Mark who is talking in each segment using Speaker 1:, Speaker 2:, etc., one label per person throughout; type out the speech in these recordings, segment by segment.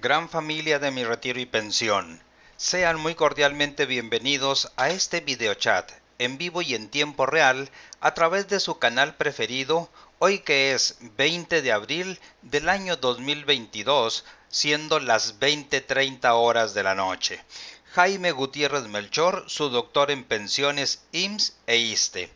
Speaker 1: Gran familia de mi retiro y pensión, sean muy cordialmente bienvenidos a este chat en vivo y en tiempo real a través de su canal preferido hoy que es 20 de abril del año 2022 siendo las 20.30 horas de la noche. Jaime Gutiérrez Melchor, su doctor en pensiones IMSS e ISTE.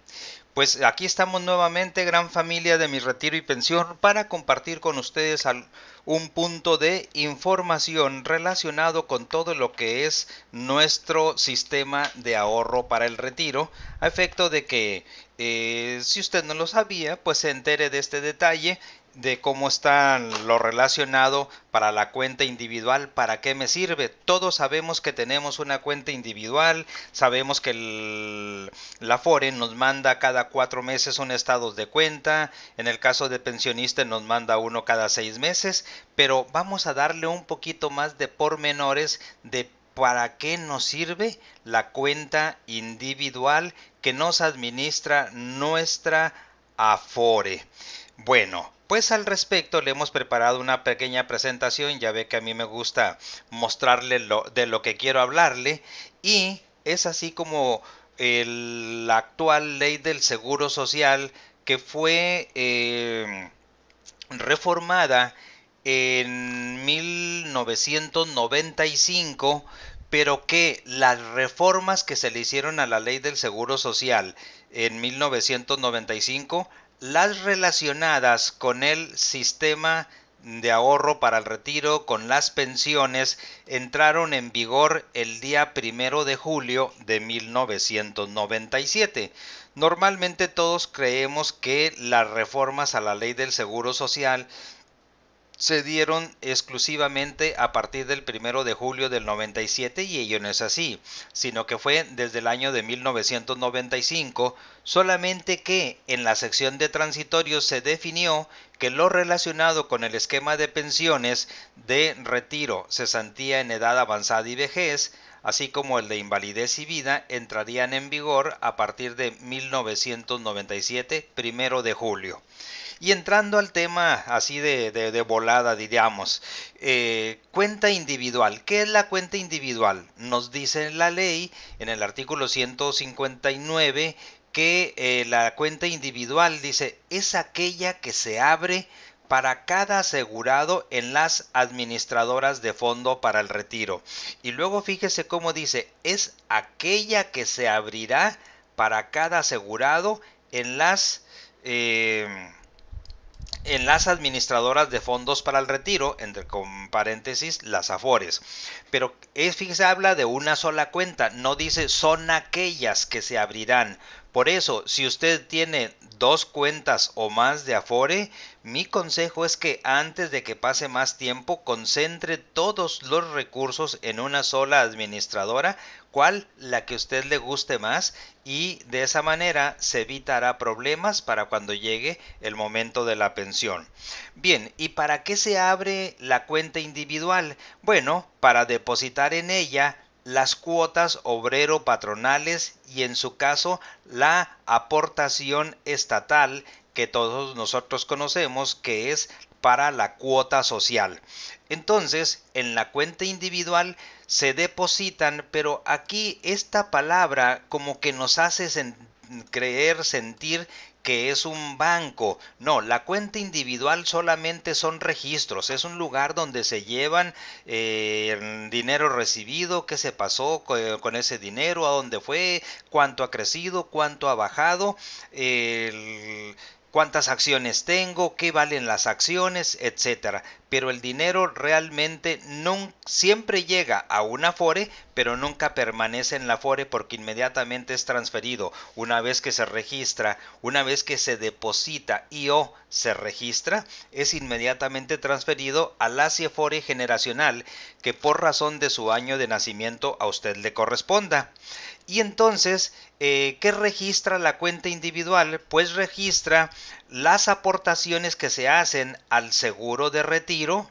Speaker 1: Pues aquí estamos nuevamente, gran familia de mi retiro y pensión, para compartir con ustedes al un punto de información relacionado con todo lo que es nuestro sistema de ahorro para el retiro, a efecto de que eh, si usted no lo sabía, pues se entere de este detalle de cómo está lo relacionado para la cuenta individual, para qué me sirve. Todos sabemos que tenemos una cuenta individual, sabemos que la FORE nos manda cada cuatro meses un estado de cuenta, en el caso de pensionista nos manda uno cada seis meses, pero vamos a darle un poquito más de pormenores de para qué nos sirve la cuenta individual que nos administra nuestra Afore. Bueno, pues al respecto le hemos preparado una pequeña presentación, ya ve que a mí me gusta mostrarle lo, de lo que quiero hablarle y es así como la actual ley del seguro social que fue em, reformada en 1995 pero que las reformas que se le hicieron a la ley del Seguro Social en 1995 las relacionadas con el sistema de ahorro para el retiro con las pensiones entraron en vigor el día primero de julio de 1997. Normalmente todos creemos que las reformas a la ley del seguro social se dieron exclusivamente a partir del 1 de julio del 97 y ello no es así, sino que fue desde el año de 1995, solamente que en la sección de transitorios se definió que lo relacionado con el esquema de pensiones de retiro, cesantía en edad avanzada y vejez, así como el de invalidez y vida, entrarían en vigor a partir de 1997, primero de julio. Y entrando al tema así de, volada, diríamos, eh, cuenta individual. ¿Qué es la cuenta individual? Nos dice la ley en el artículo 159 que eh, la cuenta individual dice es aquella que se abre para cada asegurado en las administradoras de fondo para el retiro. Y luego fíjese cómo dice, es aquella que se abrirá para cada asegurado en las... Eh, en las administradoras de fondos para el retiro, entre con paréntesis, las AFORES. Pero es, fíjese, habla de una sola cuenta, no dice son aquellas que se abrirán. Por eso, si usted tiene dos cuentas o más de AFORE, mi consejo es que antes de que pase más tiempo concentre todos los recursos en una sola administradora, cual la que usted le guste más y de esa manera se evitará problemas para cuando llegue el momento de la pensión. Bien, ¿y para qué se abre la cuenta individual? Bueno, para depositar en ella las cuotas obrero patronales y en su caso la aportación estatal que todos nosotros conocemos que es para la cuota social. Entonces, en la cuenta individual se depositan, pero aquí esta palabra como que nos hace creer, sentir que es un banco. No, la cuenta individual solamente son registros, es un lugar donde se llevan eh, dinero recibido, qué se pasó con, ese dinero, a dónde fue, cuánto ha crecido, cuánto ha bajado. el, cuántas acciones tengo, qué valen las acciones, etcétera. Pero el dinero realmente siempre llega a una FORE, pero nunca permanece en la FORE porque inmediatamente es transferido. Una vez que se registra, una vez que se deposita y o se registra, es inmediatamente transferido a la fore generacional que por razón de su año de nacimiento a usted le corresponda. Y entonces, eh, ¿qué registra la cuenta individual? Pues registra las aportaciones que se hacen al seguro de retiro,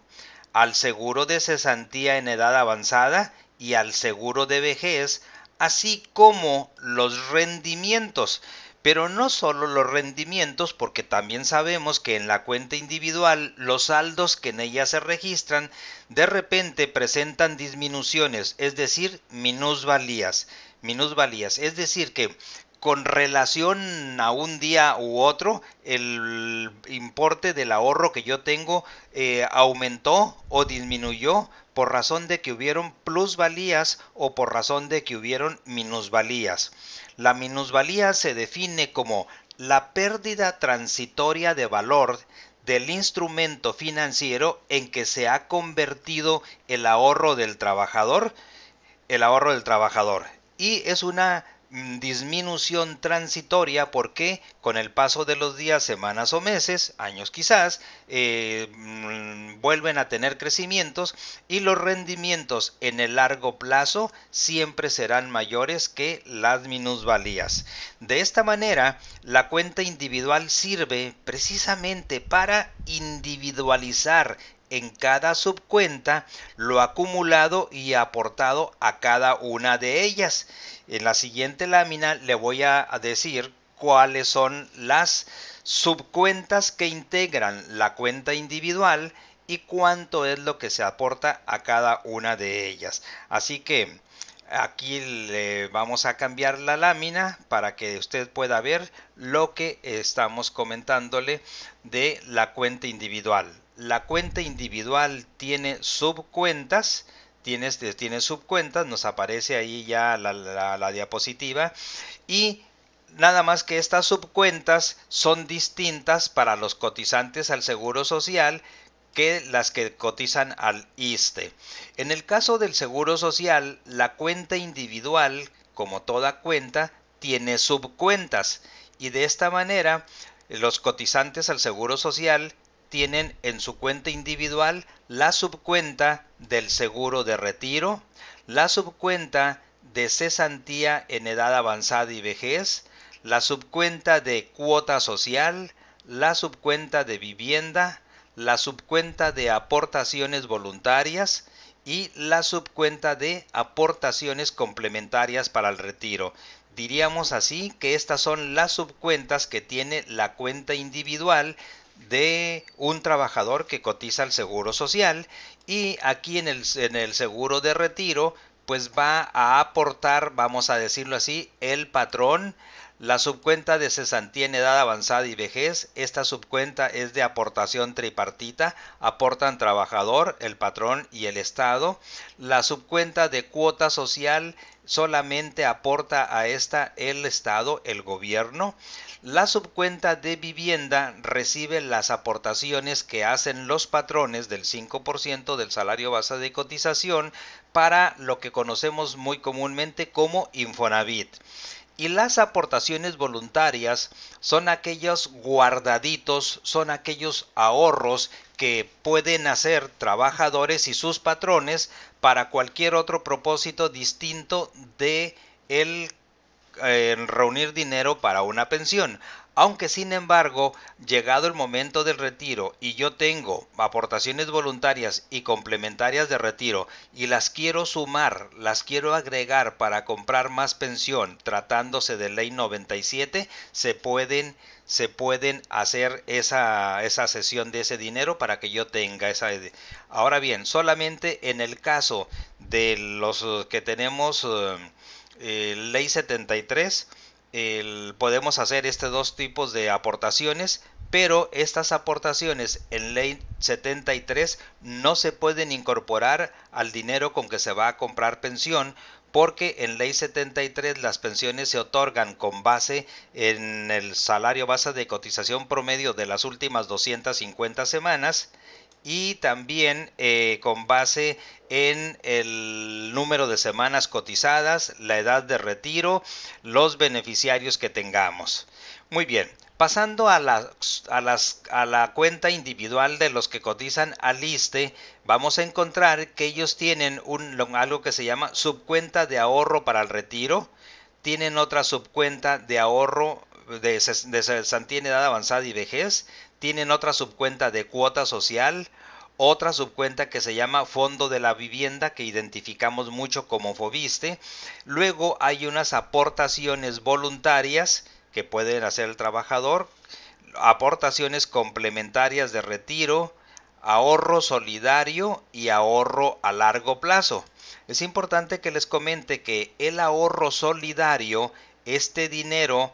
Speaker 1: al seguro de cesantía en edad avanzada y al seguro de vejez, así como los rendimientos pero no solo los rendimientos, porque también sabemos que en la cuenta individual los saldos que en ella se registran de repente presentan disminuciones, es decir, minusvalías, minusvalías, es decir que con relación a un día u otro, el importe del ahorro que yo tengo eh, aumentó o disminuyó por razón de que hubieron plusvalías o por razón de que hubieron minusvalías. La minusvalía se define como la pérdida transitoria de valor del instrumento financiero en que se ha convertido el ahorro del trabajador, el ahorro del trabajador. Y es una Mm, disminución transitoria porque con el paso de los días, semanas o meses, años quizás, eh, mm, vuelven a tener crecimientos y los rendimientos en el largo plazo siempre serán mayores que las minusvalías. De esta manera, la cuenta individual sirve precisamente para individualizar en cada subcuenta lo acumulado y aportado a cada una de ellas. En la siguiente lámina le voy a decir cuáles son las subcuentas que integran la cuenta individual y cuánto es lo que se aporta a cada una de ellas. Así que aquí le vamos a cambiar la lámina para que usted pueda ver lo que estamos comentándole de la cuenta individual la cuenta individual tiene subcuentas, tiene, subcuentas, nos aparece ahí ya la, la diapositiva y nada más que estas subcuentas son distintas para los cotizantes al Seguro Social que las que cotizan al ISTE. En el caso del Seguro Social, la cuenta individual, como toda cuenta, tiene subcuentas y de esta manera los cotizantes al Seguro Social tienen en su cuenta individual la subcuenta del seguro de retiro, la subcuenta de cesantía en edad avanzada y vejez, la subcuenta de cuota social, la subcuenta de vivienda, la subcuenta de aportaciones voluntarias y la subcuenta de aportaciones complementarias para el retiro. Diríamos así que estas son las subcuentas que tiene la cuenta individual de un trabajador que cotiza al seguro social y aquí en el, en el seguro de retiro pues va a aportar, vamos a decirlo así, el patrón la subcuenta de cesantía en edad avanzada y vejez, esta subcuenta es de aportación tripartita, aportan trabajador, el patrón y el Estado. La subcuenta de cuota social solamente aporta a esta el Estado, el gobierno. La subcuenta de vivienda recibe las aportaciones que hacen los patrones del 5% del salario base de cotización para lo que conocemos muy comúnmente como Infonavit y las aportaciones voluntarias son aquellos guardaditos, son aquellos ahorros que pueden hacer trabajadores y sus patrones para cualquier otro propósito distinto de el eh, reunir dinero para una pensión. Aunque sin embargo, llegado el momento del retiro y yo tengo aportaciones voluntarias y complementarias de retiro y las quiero sumar, las quiero agregar para comprar más pensión tratándose de ley 97, se pueden, se pueden hacer esa, esa sesión de ese dinero para que yo tenga esa... Ahora bien, solamente en el caso de los que tenemos eh, eh, ley 73, podemos hacer estos dos tipos de aportaciones, pero estas aportaciones en ley 73 no se pueden incorporar al dinero con que se va a comprar pensión porque en ley 73 las pensiones se otorgan con base en el salario base de cotización promedio de las últimas 250 semanas y también con base en el número de semanas cotizadas, la edad de retiro, los beneficiarios que tengamos. Muy bien, pasando a la, a, las, a la cuenta individual de los que cotizan al ISTE, vamos a encontrar que ellos tienen un, algo que se llama subcuenta de ahorro para el retiro, tienen otra subcuenta de ahorro de, de, edad avanzada y vejez, tienen otra subcuenta de cuota social, otra subcuenta que se llama Fondo de la Vivienda, que identificamos mucho como Fobiste. Luego hay unas aportaciones voluntarias que pueden hacer el trabajador, aportaciones complementarias de retiro, ahorro solidario y ahorro a largo plazo. Es importante que les comente que el ahorro solidario, este dinero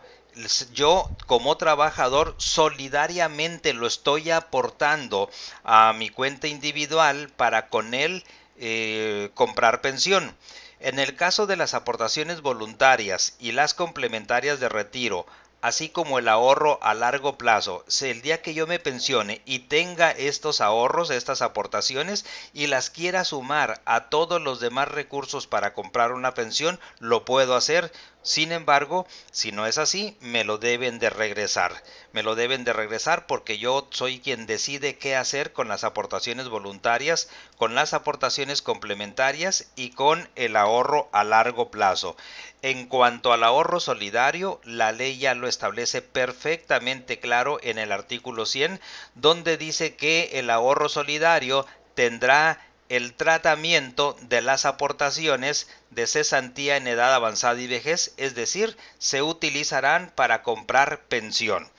Speaker 1: yo como trabajador solidariamente lo estoy aportando a mi cuenta individual para con él eh, comprar pensión. En el caso de las aportaciones voluntarias y las complementarias de retiro, así como el ahorro a largo plazo. Si el día que yo me pensione y tenga estos ahorros, estas aportaciones, y las quiera sumar a todos los demás recursos para comprar una pensión, lo puedo hacer sin embargo, si no es así, me lo deben de regresar. Me lo deben de regresar porque yo soy quien decide qué hacer con las aportaciones voluntarias, con las aportaciones complementarias y con el ahorro a largo plazo. En cuanto al ahorro solidario, la ley ya lo establece perfectamente claro en el artículo 100, donde dice que el ahorro solidario tendrá el tratamiento de las aportaciones de cesantía en edad avanzada y vejez, es decir, se utilizarán para comprar pensión.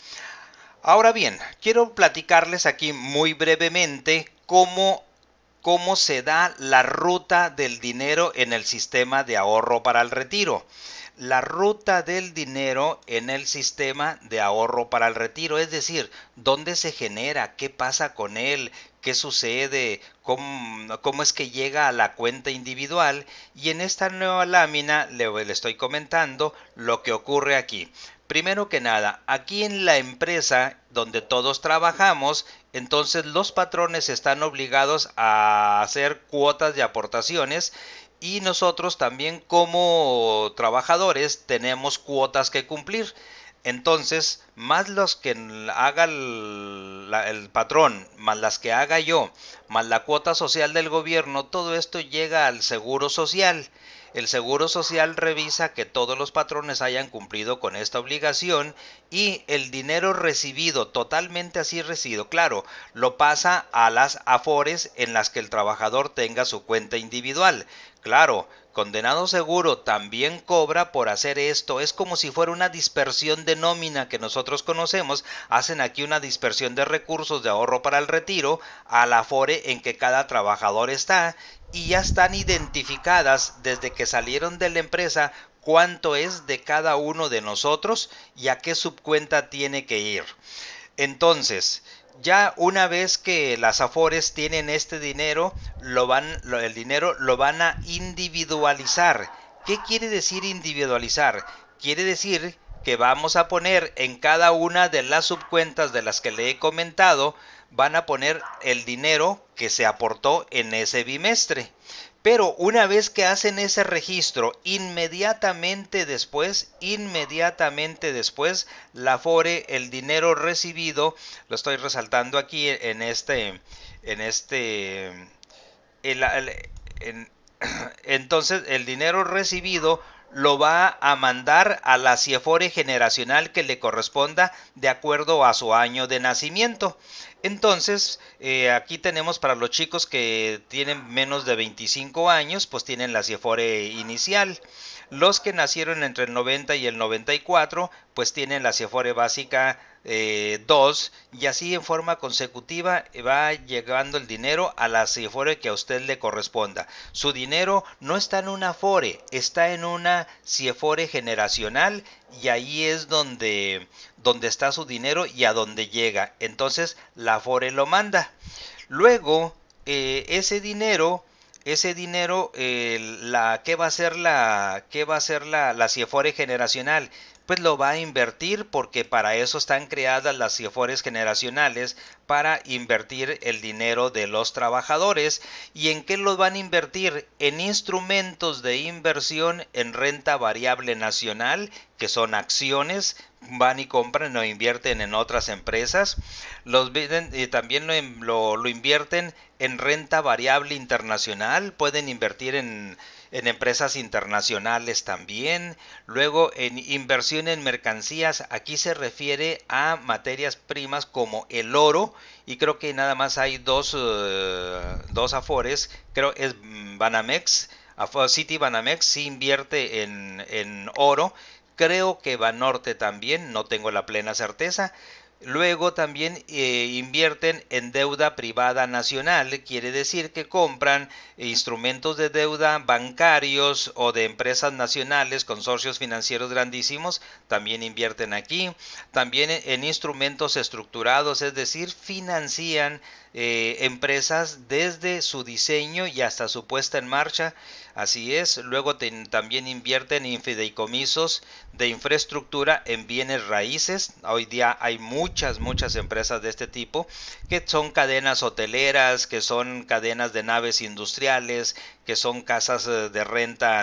Speaker 1: Ahora bien, quiero platicarles aquí muy brevemente cómo, cómo se da la ruta del dinero en el sistema de ahorro para el retiro la ruta del dinero en el sistema de ahorro para el retiro, es decir, dónde se genera, qué pasa con él, qué sucede, cómo, es que llega a la cuenta individual y en esta nueva lámina le estoy comentando lo que ocurre aquí. Primero que nada, aquí en la empresa donde todos trabajamos, entonces los patrones están obligados a hacer cuotas de aportaciones y nosotros también como trabajadores tenemos cuotas que cumplir. Entonces, más los que haga el, patrón, más las que haga yo, más la cuota social del gobierno, todo esto llega al seguro social. El seguro social revisa que todos los patrones hayan cumplido con esta obligación y el dinero recibido, totalmente así recibido, claro, lo pasa a las afores en las que el trabajador tenga su cuenta individual. Claro, Condenado Seguro también cobra por hacer esto. Es como si fuera una dispersión de nómina que nosotros conocemos. Hacen aquí una dispersión de recursos de ahorro para el retiro a la fore en que cada trabajador está y ya están identificadas desde que salieron de la empresa cuánto es de cada uno de nosotros y a qué subcuenta tiene que ir. Entonces, ya una vez que las afores tienen este dinero, lo van, el dinero lo van a individualizar. ¿Qué quiere decir individualizar? Quiere decir que vamos a poner en cada una de las subcuentas de las que le he comentado, van a poner el dinero que se aportó en ese bimestre. Pero una vez que hacen ese registro, inmediatamente después, inmediatamente después, la FORE, el dinero recibido, lo estoy resaltando aquí en este, en este, entonces el dinero recibido lo va a mandar a la CIEFORE generacional que le corresponda de acuerdo a su año de nacimiento. Entonces, eh, aquí tenemos para los chicos que tienen menos de 25 años, pues tienen la CIEFORE inicial. Los que nacieron entre el 90 y el 94, pues tienen la CIEFORE básica 2 eh, dos y así en forma consecutiva va llegando el dinero a la CIEFORE que a usted le corresponda. Su dinero no está en una Afore, está en una CIEFORE generacional y ahí es donde, donde está su dinero y a donde llega. Entonces la FORE lo manda. Luego, eh, ese dinero ese dinero, eh, la, ¿qué va a ser la, qué va a ser la, la generacional? Pues lo va a invertir porque para eso están creadas las CIFORES generacionales, para invertir el dinero de los trabajadores. ¿Y en qué los van a invertir? En instrumentos de inversión en renta variable nacional, que son acciones, van y compran o invierten en otras empresas. Los y también lo invierten en renta variable internacional, pueden invertir en en empresas internacionales también. Luego, en inversión en mercancías, aquí se refiere a materias primas como el oro y creo que nada más hay dos, eh, afores, creo es Banamex, City Banamex sí invierte en, en oro, creo que Banorte también, no tengo la plena certeza. Luego también eh, invierten en deuda privada nacional, quiere decir que compran instrumentos de deuda bancarios o de empresas nacionales, consorcios financieros grandísimos, también invierten aquí. También en instrumentos estructurados, es decir, financian eh, empresas desde su diseño y hasta su puesta en marcha Así es, luego también invierten en fideicomisos de infraestructura en bienes raíces. Hoy día hay muchas, muchas empresas de este tipo que son cadenas hoteleras, que son cadenas de naves industriales, que son casas eh, de renta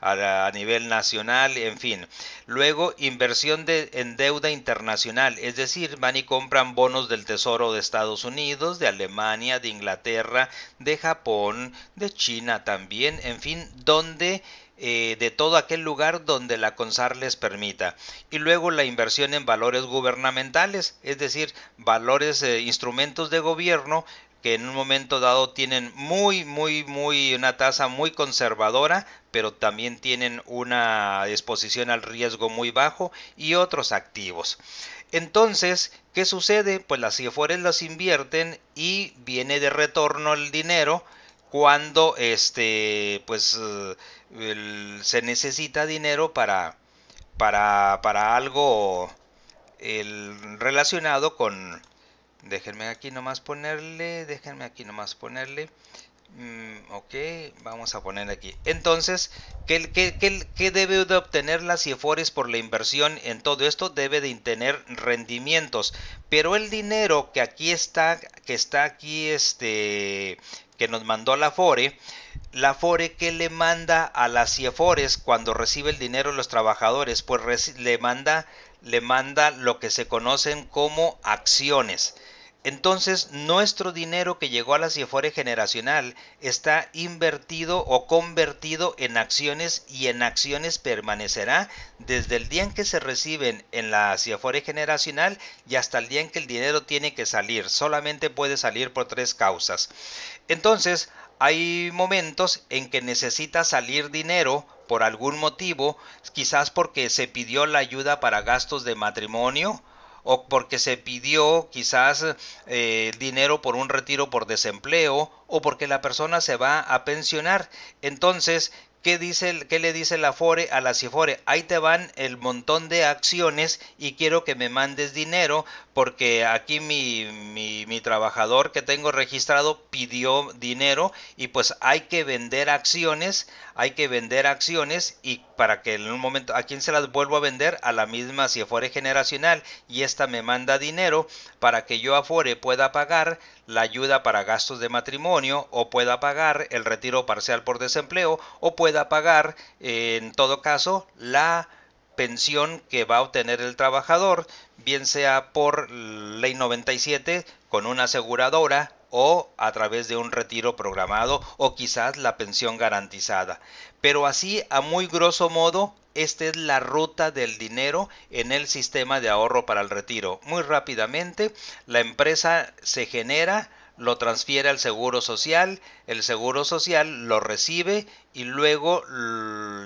Speaker 1: a, nivel nacional, en fin. Luego, inversión de, en deuda internacional, es decir, van y compran bonos del Tesoro de Estados Unidos, de Alemania, de Inglaterra, de Japón, de China también, en fin, donde eh, de todo aquel lugar donde la CONSAR les permita. Y luego la inversión en valores gubernamentales, es decir, valores, eh, instrumentos de gobierno que en un momento dado tienen muy, muy, muy una tasa muy conservadora, pero también tienen una exposición al riesgo muy bajo y otros activos. Entonces, ¿qué sucede? Pues las CIFORES las invierten y viene de retorno el dinero cuando este pues eh, se necesita dinero para para, para algo relacionado con déjenme aquí nomás ponerle déjenme aquí nomás ponerle mm, ok vamos a poner aquí entonces ¿qué, qué, qué, debe de obtener las Ciefores por la inversión en todo esto debe de tener rendimientos pero el dinero que aquí está que está aquí este que nos mandó la FORE, la FORE que le manda a las CIEFORES cuando recibe el dinero de los trabajadores, pues le manda, le manda lo que se conocen como acciones. Entonces, nuestro dinero que llegó a la CIEFORE generacional está invertido o convertido en acciones y en acciones permanecerá desde el día en que se reciben en la CIEFORE generacional y hasta el día en que el dinero tiene que salir. Solamente puede salir por tres causas. Entonces, hay momentos en que necesita salir dinero por algún motivo, quizás porque se pidió la ayuda para gastos de matrimonio o porque se pidió quizás eh, dinero por un retiro por desempleo o porque la persona se va a pensionar. Entonces, ¿Qué, dice, ¿Qué, le dice la FORE a la CIFORE? Ahí te van el montón de acciones y quiero que me mandes dinero porque aquí mi, trabajador que tengo registrado pidió dinero y pues hay que vender acciones, hay que vender acciones y para que en un momento, ¿a quién se las vuelvo a vender? A la misma si fuere generacional y esta me manda dinero para que yo afore pueda pagar la ayuda para gastos de matrimonio o pueda pagar el retiro parcial por desempleo o pueda pagar en todo caso la pensión que va a obtener el trabajador bien sea por ley 97 con una aseguradora o a través de un retiro programado o quizás la pensión garantizada. Pero así, a muy grosso modo, esta es la ruta del dinero en el sistema de ahorro para el retiro. Muy rápidamente, la empresa se genera, lo transfiere al Seguro Social, el Seguro Social lo recibe y luego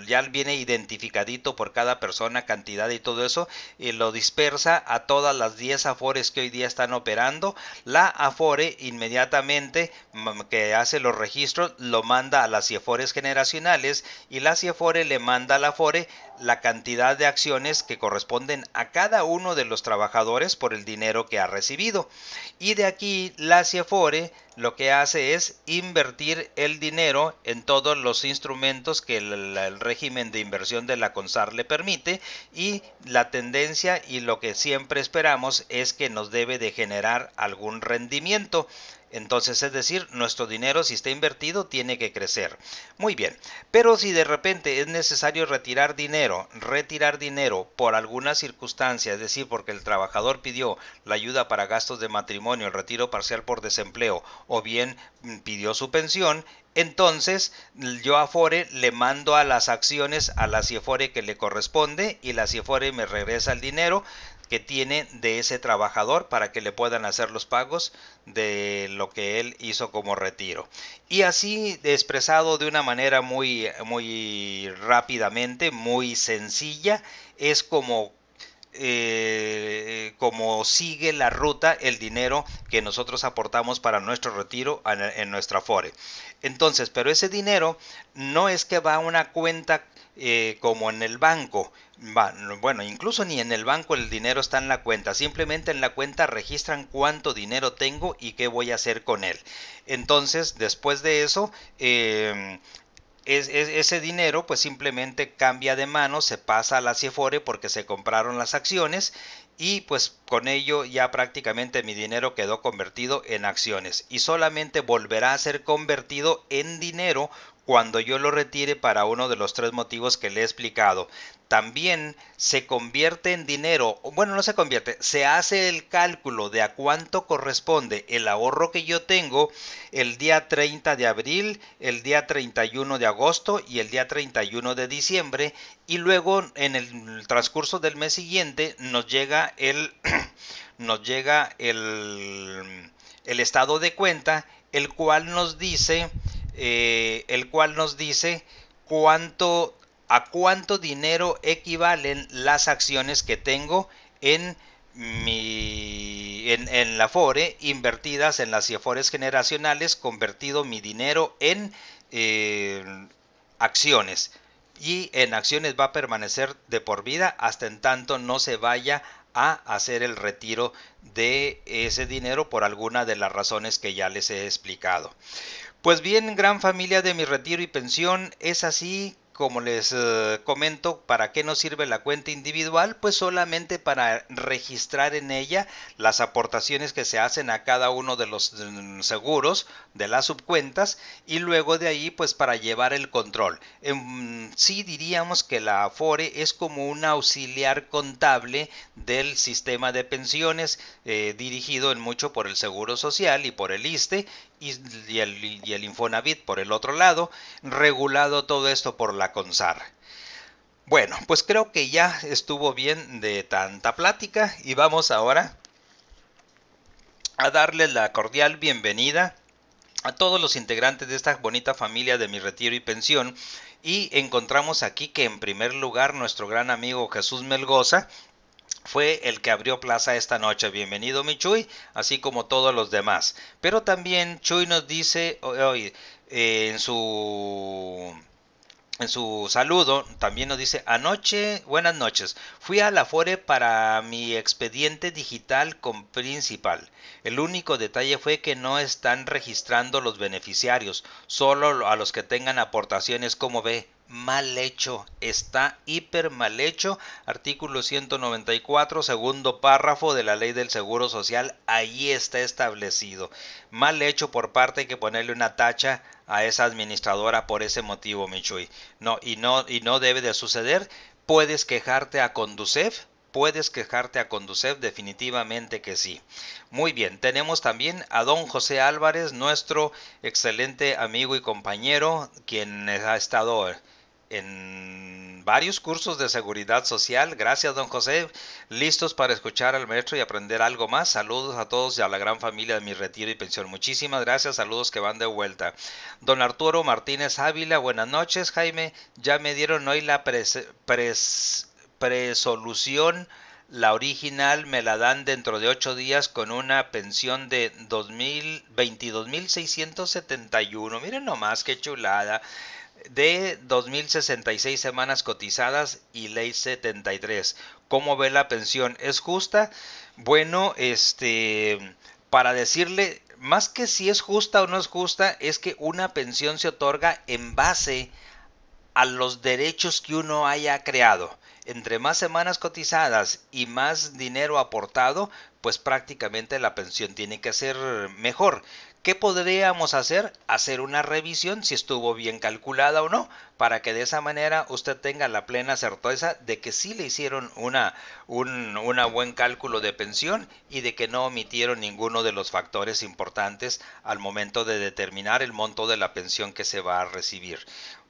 Speaker 1: ya viene identificadito por cada persona, cantidad y todo eso, y lo dispersa a todas las 10 afores que hoy día están operando. La afore inmediatamente mm, que hace los registros lo manda a las afores generacionales y la CIFORE le manda a la afore la cantidad de acciones que corresponden a cada uno de los trabajadores por el dinero que ha recibido. Y de aquí la afore lo que hace es invertir el dinero en todos los instrumentos que el, régimen de inversión de la CONSAR le permite y la tendencia y lo que siempre esperamos es que nos debe de generar algún rendimiento. Entonces, es decir, nuestro dinero si está invertido tiene que crecer. Muy bien, pero si de repente es necesario retirar dinero, retirar dinero por alguna circunstancia, es decir, porque el trabajador pidió la ayuda para gastos de matrimonio, el retiro parcial por desempleo o bien mm, pidió su pensión, entonces yo a Fore le mando a las acciones a la CIFORE que le corresponde y la CIFORE me regresa el dinero que tiene de ese trabajador para que le puedan hacer los pagos de lo que él hizo como retiro. Y así expresado de una manera muy, muy rápidamente, muy sencilla, es como eh, como sigue la ruta el dinero que nosotros aportamos para nuestro retiro en, nuestra FORE. Entonces, pero ese dinero no es que va a una cuenta eh, como en el banco. Bueno, incluso ni en el banco el dinero está en la cuenta. Simplemente en la cuenta registran cuánto dinero tengo y qué voy a hacer con él. Entonces, después de eso, em, ese dinero pues simplemente cambia de mano, se pasa a la Cifore porque se compraron las acciones y pues con ello ya prácticamente mi dinero quedó convertido en acciones y solamente volverá a ser convertido en dinero cuando yo lo retire para uno de los tres motivos que le he explicado. También se convierte en dinero, bueno, no se convierte, se hace el cálculo de a cuánto corresponde el ahorro que yo tengo el día 30 de abril, el día 31 de agosto y el día 31 de diciembre y luego en el transcurso del mes siguiente nos llega el nos llega el el estado de cuenta el cual nos dice eh, el cual nos dice cuánto, a cuánto dinero equivalen las acciones que tengo en mi en, la FORE invertidas en las IFORES generacionales, convertido mi dinero en eh, acciones. Y en acciones va a permanecer de por vida hasta en tanto no se vaya a hacer el retiro de ese dinero por alguna de las razones que ya les he explicado. Pues bien, gran familia de mi retiro y pensión, es así como les eh, comento, ¿para qué nos sirve la cuenta individual? Pues solamente para registrar en ella las aportaciones que se hacen a cada uno de los mm, seguros de las subcuentas y luego de ahí pues para llevar el control. En, em, sí diríamos que la Afore es como un auxiliar contable del sistema de pensiones eh, dirigido en mucho por el Seguro Social y por el ISTE y, el, Infonavit por el otro lado, regulado todo esto por la CONSAR. Bueno, pues creo que ya estuvo bien de tanta plática y vamos ahora a darle la cordial bienvenida a todos los integrantes de esta bonita familia de mi retiro y pensión y encontramos aquí que en primer lugar nuestro gran amigo Jesús Melgoza fue el que abrió plaza esta noche. Bienvenido, mi así como todos los demás. Pero también Chuy nos dice hoy eh, en su en su saludo también nos dice anoche, buenas noches, fui a la Fore para mi expediente digital con Principal. El único detalle fue que no están registrando los beneficiarios, solo a los que tengan aportaciones como ve mal hecho, está hiper mal hecho. Artículo 194, segundo párrafo de la ley del Seguro Social, ahí está establecido. Mal hecho por parte que ponerle una tacha a esa administradora por ese motivo, Michuy. No, y no, y no debe de suceder. Puedes quejarte a Conducef, puedes quejarte a Conducef, definitivamente que sí. Muy bien, tenemos también a don José Álvarez, nuestro excelente amigo y compañero, quien ha estado en varios cursos de seguridad social. Gracias, don José. Listos para escuchar al maestro y aprender algo más. Saludos a todos y a la gran familia de mi retiro y pensión. Muchísimas gracias. Saludos que van de vuelta. Don Arturo Martínez Ávila, buenas noches, Jaime. Ya me dieron hoy la pres presolución. La original me la dan dentro de ocho días con una pensión de 22.671. Miren nomás, qué chulada de 2.066 semanas cotizadas y ley 73. ¿Cómo ve la pensión? ¿Es justa? Bueno, este, para decirle, más que si es justa o no es justa, es que una pensión se otorga en base a los derechos que uno haya creado. Entre más semanas cotizadas y más dinero aportado, pues prácticamente la pensión tiene que ser mejor. ¿Qué podríamos hacer? Hacer una revisión si estuvo bien calculada o no, para que de esa manera usted tenga la plena certeza de que sí le hicieron una, un una buen cálculo de pensión y de que no omitieron ninguno de los factores importantes al momento de determinar el monto de la pensión que se va a recibir.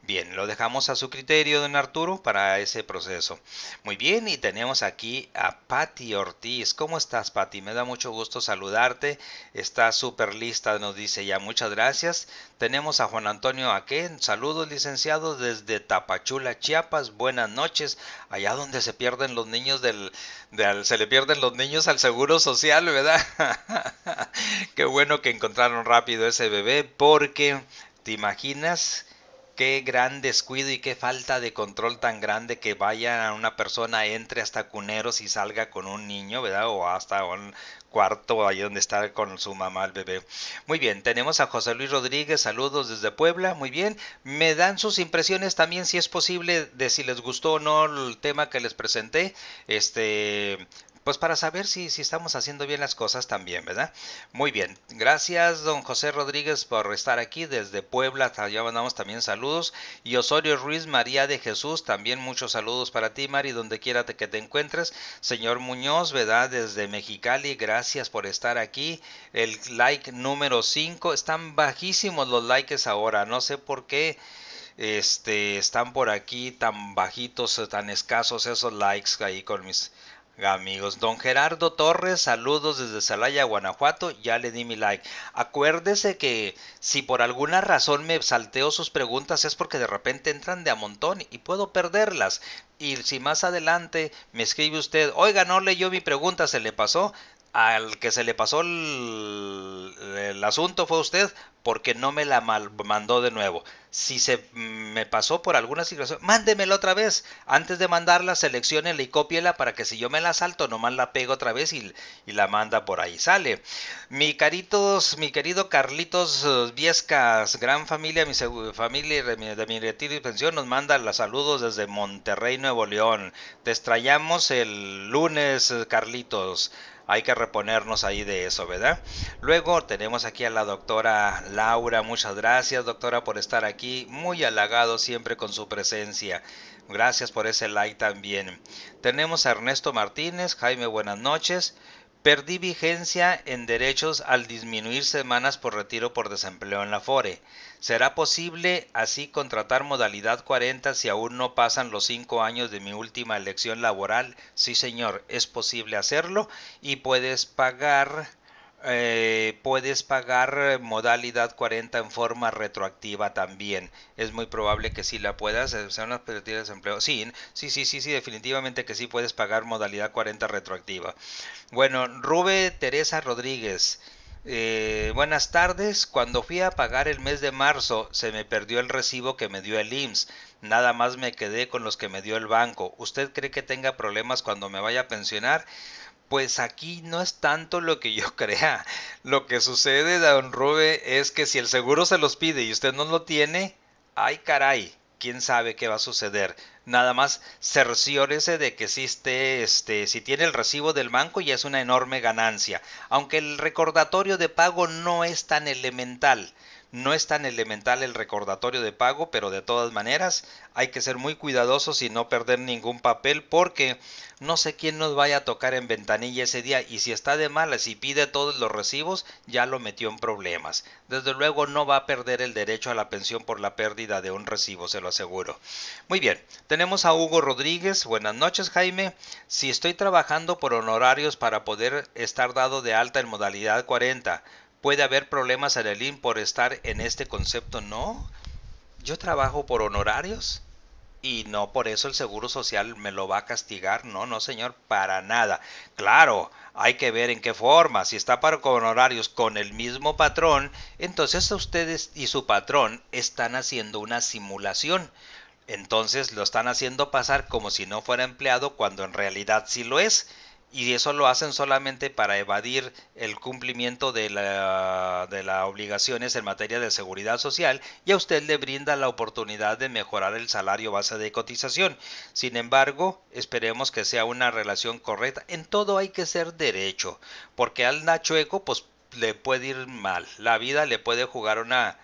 Speaker 1: Bien, lo dejamos a su criterio, don Arturo, para ese proceso. Muy bien, y tenemos aquí a Patti Ortiz. ¿Cómo estás, Patti? Me da mucho gusto saludarte. Está súper lista, nos dice ya. Muchas gracias. Tenemos a Juan Antonio Aquén. Saludos, licenciado, desde Tapachula, Chiapas. Buenas noches. Allá donde se pierden los niños del... se le pierden los niños al Seguro Social, ¿verdad? Qué bueno que encontraron rápido ese bebé porque... ¿Te imaginas qué gran descuido y qué falta de control tan grande que vaya una persona, entre hasta cuneros y salga con un niño, ¿verdad? O hasta un cuarto ahí donde está con su mamá el bebé. Muy bien, tenemos a José Luis Rodríguez, saludos desde Puebla, muy bien. Me dan sus impresiones también, si es posible, de si les gustó o no el tema que les presenté. Este, pues para saber si, si estamos haciendo bien las cosas también, ¿verdad? Muy bien, gracias don José Rodríguez por estar aquí desde Puebla, ya mandamos también saludos. Y Osorio Ruiz María de Jesús, también muchos saludos para ti, Mari, donde quiera que te encuentres. Señor Muñoz, ¿verdad? Desde Mexicali, gracias por estar aquí. El like número 5, están bajísimos los likes ahora, no sé por qué este, están por aquí tan bajitos, tan escasos esos likes ahí con mis Amigos, don Gerardo Torres, saludos desde Salaya, Guanajuato, ya le di mi like. Acuérdese que si por alguna razón me salteo sus preguntas es porque de repente entran de a montón y puedo perderlas. Y si más adelante me escribe usted, oiga, no leyó mi pregunta, se le pasó, al que se le pasó el, asunto fue usted porque no me la mandó de nuevo. Si se mm, me pasó por alguna situación, mándemela otra vez. Antes de mandarla, selecciónela y cópiela para que si yo me la salto, nomás la pego otra vez y, la manda por ahí. Sale. Mi caritos, mi querido Carlitos eh, Viescas, gran familia, mi familia de mi, de mi retiro y pensión, nos manda los saludos desde Monterrey, Nuevo León. Te extrañamos el lunes, eh, Carlitos hay que reponernos ahí de eso, ¿verdad? Luego tenemos aquí a la doctora Laura, muchas gracias doctora por estar aquí, muy halagado siempre con su presencia. Gracias por ese like también. Tenemos a Ernesto Martínez, Jaime, buenas noches. Perdí vigencia en derechos al disminuir semanas por retiro por desempleo en la FORE. ¿Será posible así contratar modalidad 40 si aún no pasan los cinco años de mi última elección laboral? Sí, señor, es posible hacerlo y puedes pagar eh, puedes pagar eh, modalidad 40 en forma retroactiva también. Es muy probable que sí la puedas. Eh, unas las de empleo. Sí, sí, sí, sí, definitivamente que sí puedes pagar modalidad 40 retroactiva. Bueno, Rube Teresa Rodríguez. buenas tardes. Cuando fui a pagar el mes de marzo, se me perdió el recibo que me dio el IMSS. Nada más me quedé con los que me dio el banco. ¿Usted cree que tenga problemas cuando me vaya a pensionar? Pues aquí no es tanto lo que yo crea. Lo que sucede, don Rube, es que si el seguro se los pide y usted no lo tiene, ay caray, quién sabe qué va a suceder. Nada más cerciórese de que existe, este, si tiene el recibo del banco y es una enorme ganancia. Aunque el recordatorio de pago no es tan elemental. No es tan elemental el recordatorio de pago, pero de todas maneras hay que ser muy cuidadosos y no perder ningún papel porque no sé quién nos vaya a tocar en ventanilla ese día y si está de malas y pide todos los recibos, ya lo metió en problemas. Desde luego no va a perder el derecho a la pensión por la pérdida de un recibo, se lo aseguro. Muy bien, tenemos a Hugo Rodríguez. Buenas noches, Jaime. Si estoy trabajando por honorarios para poder estar dado de alta en modalidad 40, puede haber problemas, Arelín, por estar en este concepto. No, yo trabajo por honorarios y no por eso el Seguro Social me lo va a castigar. No, no, señor, para nada. Claro, hay que ver en qué forma. Si está para con honorarios con el mismo patrón, entonces ustedes y su patrón están haciendo una simulación. Entonces lo están haciendo pasar como si no fuera empleado cuando en realidad sí lo es y eso lo hacen solamente para evadir el cumplimiento de las de obligaciones en materia de seguridad social y a usted le brinda la oportunidad de mejorar el salario base de cotización. Sin embargo, esperemos que sea una relación correcta. En todo hay que ser derecho, porque al Nacho Eco pues le puede ir mal, la vida le puede jugar una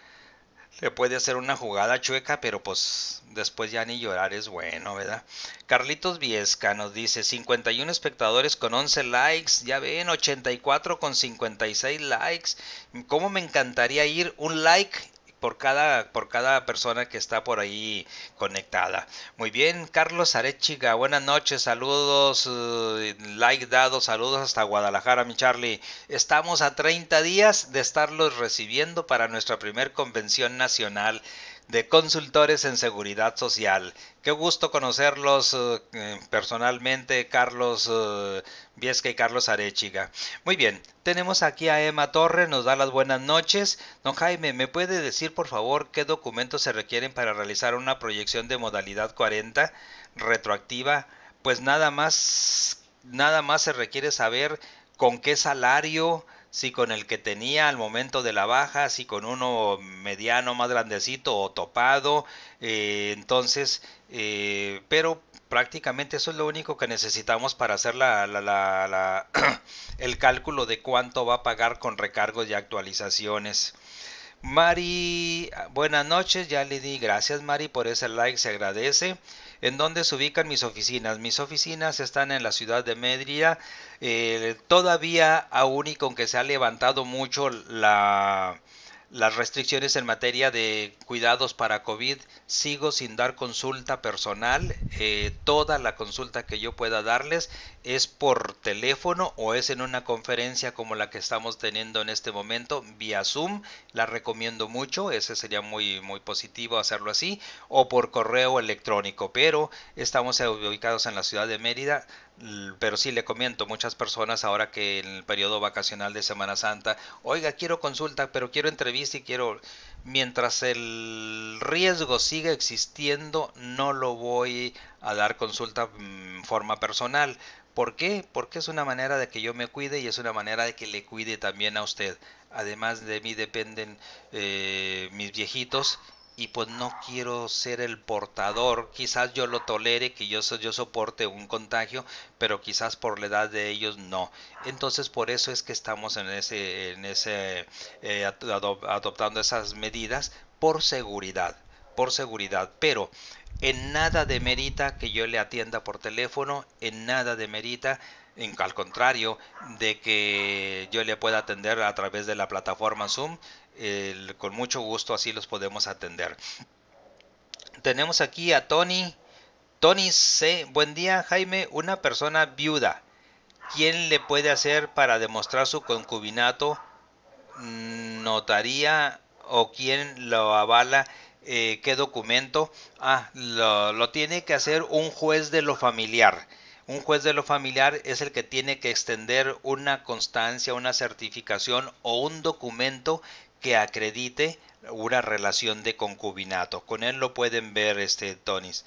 Speaker 1: le puede hacer una jugada chueca, pero pues después ya ni llorar es bueno, ¿verdad? Carlitos Viesca nos dice 51 espectadores con 11 likes, ya ven, 84 con 56 likes. ¿Cómo me encantaría ir un like por cada, por cada persona que está por ahí conectada. Muy bien, Carlos Arechiga, buenas noches, saludos, eh, like dado, saludos hasta Guadalajara, mi Charlie. Estamos a 30 días de estarlos recibiendo para nuestra primera convención nacional de consultores en seguridad social. Qué gusto conocerlos eh, eh, personalmente, Carlos eh, Viesca y Carlos Arechiga. Muy bien, tenemos aquí a Emma Torre, nos da las buenas noches. Don Jaime, ¿me puede decir por favor qué documentos se requieren para realizar una proyección de modalidad 40 retroactiva? Pues nada más, nada más se requiere saber con qué salario, si con el que tenía al momento de la baja, si con uno mediano más grandecito o topado. Eh, entonces, eh, pero prácticamente eso es lo único que necesitamos para hacer la, el cálculo de cuánto va a pagar con recargos y actualizaciones. Mari, buenas noches, ya le di gracias Mari por ese like, se agradece en dónde se ubican mis oficinas. Mis oficinas están en la ciudad de Medria. Eh, todavía, aún y con que se ha levantado mucho la las restricciones en materia de cuidados para COVID, sigo sin dar consulta personal. Eh, toda la consulta que yo pueda darles es por teléfono o es en una conferencia como la que estamos teniendo en este momento vía Zoom. La recomiendo mucho, ese sería muy, muy positivo hacerlo así, o por correo electrónico. Pero estamos ubicados en la ciudad de Mérida, Mm, pero sí le comento muchas personas ahora que en el periodo vacacional de Semana Santa, oiga, quiero consulta, pero quiero entrevista y quiero... Mientras el riesgo siga existiendo, no lo voy a dar consulta en mm, forma personal. ¿Por qué? Porque es una manera de que yo me cuide y es una manera de que le cuide también a usted. Además de mí dependen eh, mis viejitos y pues no quiero ser el portador, quizás yo lo tolere, que yo, yo soporte un contagio, pero quizás por la edad de ellos no. Entonces por eso es que estamos en ese, en ese eh, adoptando esas medidas por seguridad, por seguridad, pero en nada demerita que yo le atienda por teléfono, en nada demerita en, al contrario de que yo le pueda atender a través de la plataforma Zoom con mucho gusto así los podemos atender. Tenemos aquí a Tony. Tony C. Buen día, Jaime. Una persona viuda. ¿Quién le puede hacer para demostrar su concubinato? ¿Notaría o quién lo avala? Eh, ¿Qué documento? Ah, lo tiene que hacer un juez de lo familiar. Un juez de lo familiar es el que tiene que extender una constancia, una certificación o un documento que acredite una relación de concubinato. Con él lo pueden ver, este, Tonis.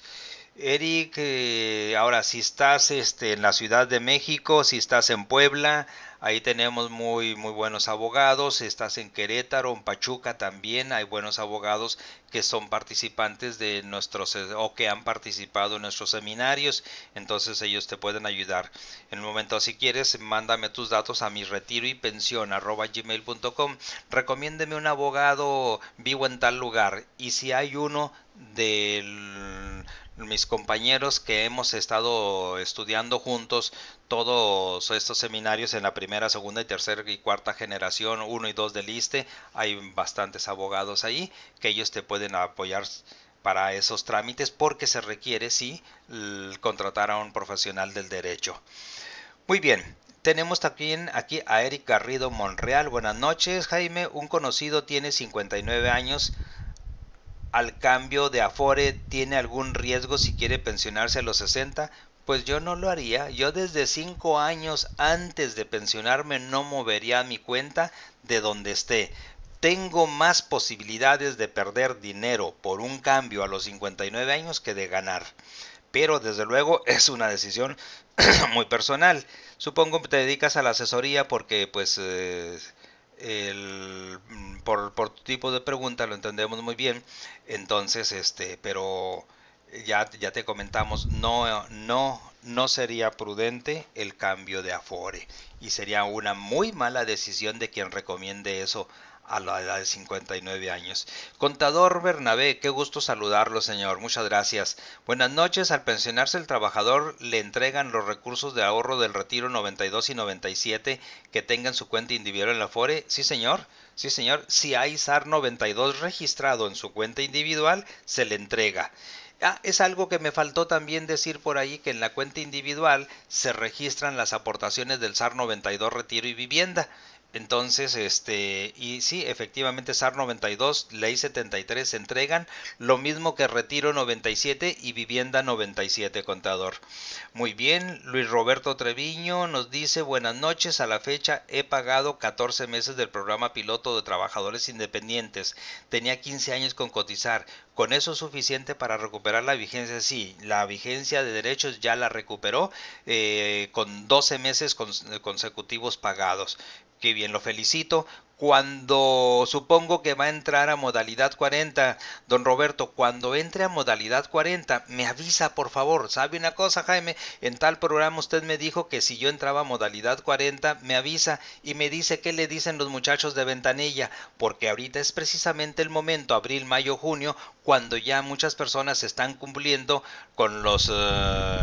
Speaker 1: Eric, eh, ahora si estás este, en la Ciudad de México, si estás en Puebla, ahí tenemos muy, muy buenos abogados, si estás en Querétaro, en Pachuca también, hay buenos abogados que son participantes de nuestros eh, o que han participado en nuestros seminarios, entonces ellos te pueden ayudar. En el momento, si quieres, mándame tus datos a mi retiro y pensión gmail.com. Recomiéndeme un abogado vivo en tal lugar y si hay uno del mis compañeros que hemos estado estudiando juntos todos estos seminarios en la primera, segunda y tercera y cuarta generación, uno y dos de ISTE, hay bastantes abogados ahí que ellos te pueden apoyar para esos trámites porque se requiere, sí, contratar a un profesional del derecho. Muy bien, tenemos también aquí a Eric Garrido Monreal. Buenas noches, Jaime. Un conocido tiene 59 años, al cambio de Afore tiene algún riesgo si quiere pensionarse a los 60? Pues yo no lo haría. Yo desde 5 años antes de pensionarme no movería mi cuenta de donde esté. Tengo más posibilidades de perder dinero por un cambio a los 59 años que de ganar. Pero desde luego es una decisión muy personal. Supongo que te dedicas a la asesoría porque pues... Eh, Mm, por, tu tipo de pregunta lo entendemos muy bien. Entonces, este, pero ya, ya te comentamos, no, no, no sería prudente el cambio de Afore. Y sería una muy mala decisión de quien recomiende eso a la edad de 59 años. Contador Bernabé, qué gusto saludarlo, señor. Muchas gracias. Buenas noches. Al pensionarse el trabajador le entregan los recursos de ahorro del retiro 92 y 97 que tengan su cuenta individual en la FORE. Sí, señor. Sí, señor. Si hay SAR 92 registrado en su cuenta individual, se le entrega. Ah, es algo que me faltó también decir por ahí que en la cuenta individual se registran las aportaciones del SAR 92 retiro y vivienda. Entonces, este, y sí, efectivamente SAR 92, Ley 73 se entregan, lo mismo que Retiro 97 y Vivienda 97, contador. Muy bien, Luis Roberto Treviño nos dice, buenas noches, a la fecha he pagado 14 meses del programa piloto de trabajadores independientes, tenía 15 años con cotizar, ¿con eso es suficiente para recuperar la vigencia? Sí, la vigencia de derechos ya la recuperó eh, con 12 meses consecutivos pagados. Qué bien lo felicito. Cuando supongo que va a entrar a modalidad 40, don Roberto, cuando entre a modalidad 40, me avisa por favor. ¿Sabe una cosa, Jaime? En tal programa usted me dijo que si yo entraba a modalidad 40, me avisa y me dice qué le dicen los muchachos de ventanilla, porque ahorita es precisamente el momento, abril, mayo, junio, cuando ya muchas personas están cumpliendo con los... Eh,